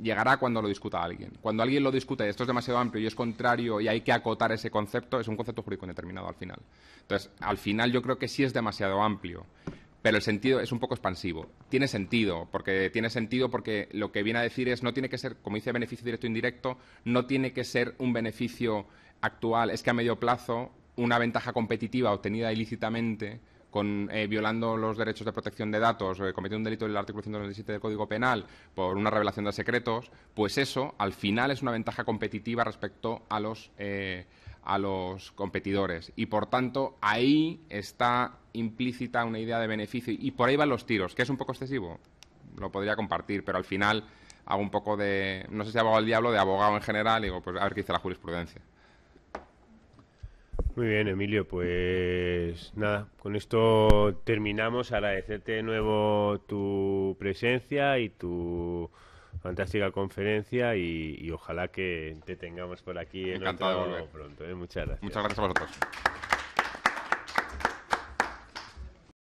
llegará cuando lo discuta alguien. Cuando alguien lo discuta y esto es demasiado amplio y es contrario y hay que acotar ese concepto, es un concepto jurídico indeterminado al final. Entonces, al final yo creo que sí es demasiado amplio, pero el sentido es un poco expansivo. Tiene sentido, porque tiene sentido porque lo que viene a decir es no tiene que ser, como dice, beneficio directo e indirecto, no tiene que ser un beneficio actual, es que a medio plazo una ventaja competitiva obtenida ilícitamente con, eh, violando los derechos de protección de datos, eh, cometiendo un delito del artículo 197 del Código Penal por una revelación de secretos, pues eso al final es una ventaja competitiva respecto a los, eh, a los competidores. Y por tanto, ahí está implícita una idea de beneficio y por ahí van los tiros, que es un poco excesivo, lo podría compartir, pero al final hago un poco de, no sé si abogado al diablo, de abogado en general, y digo, pues a ver qué dice la jurisprudencia. Muy bien, Emilio, pues nada, con esto terminamos. Agradecerte de nuevo tu presencia y tu fantástica conferencia y, ojalá que te tengamos por aquí en Encantado, otro pronto. ¿eh? Muchas gracias. Muchas gracias a vosotros.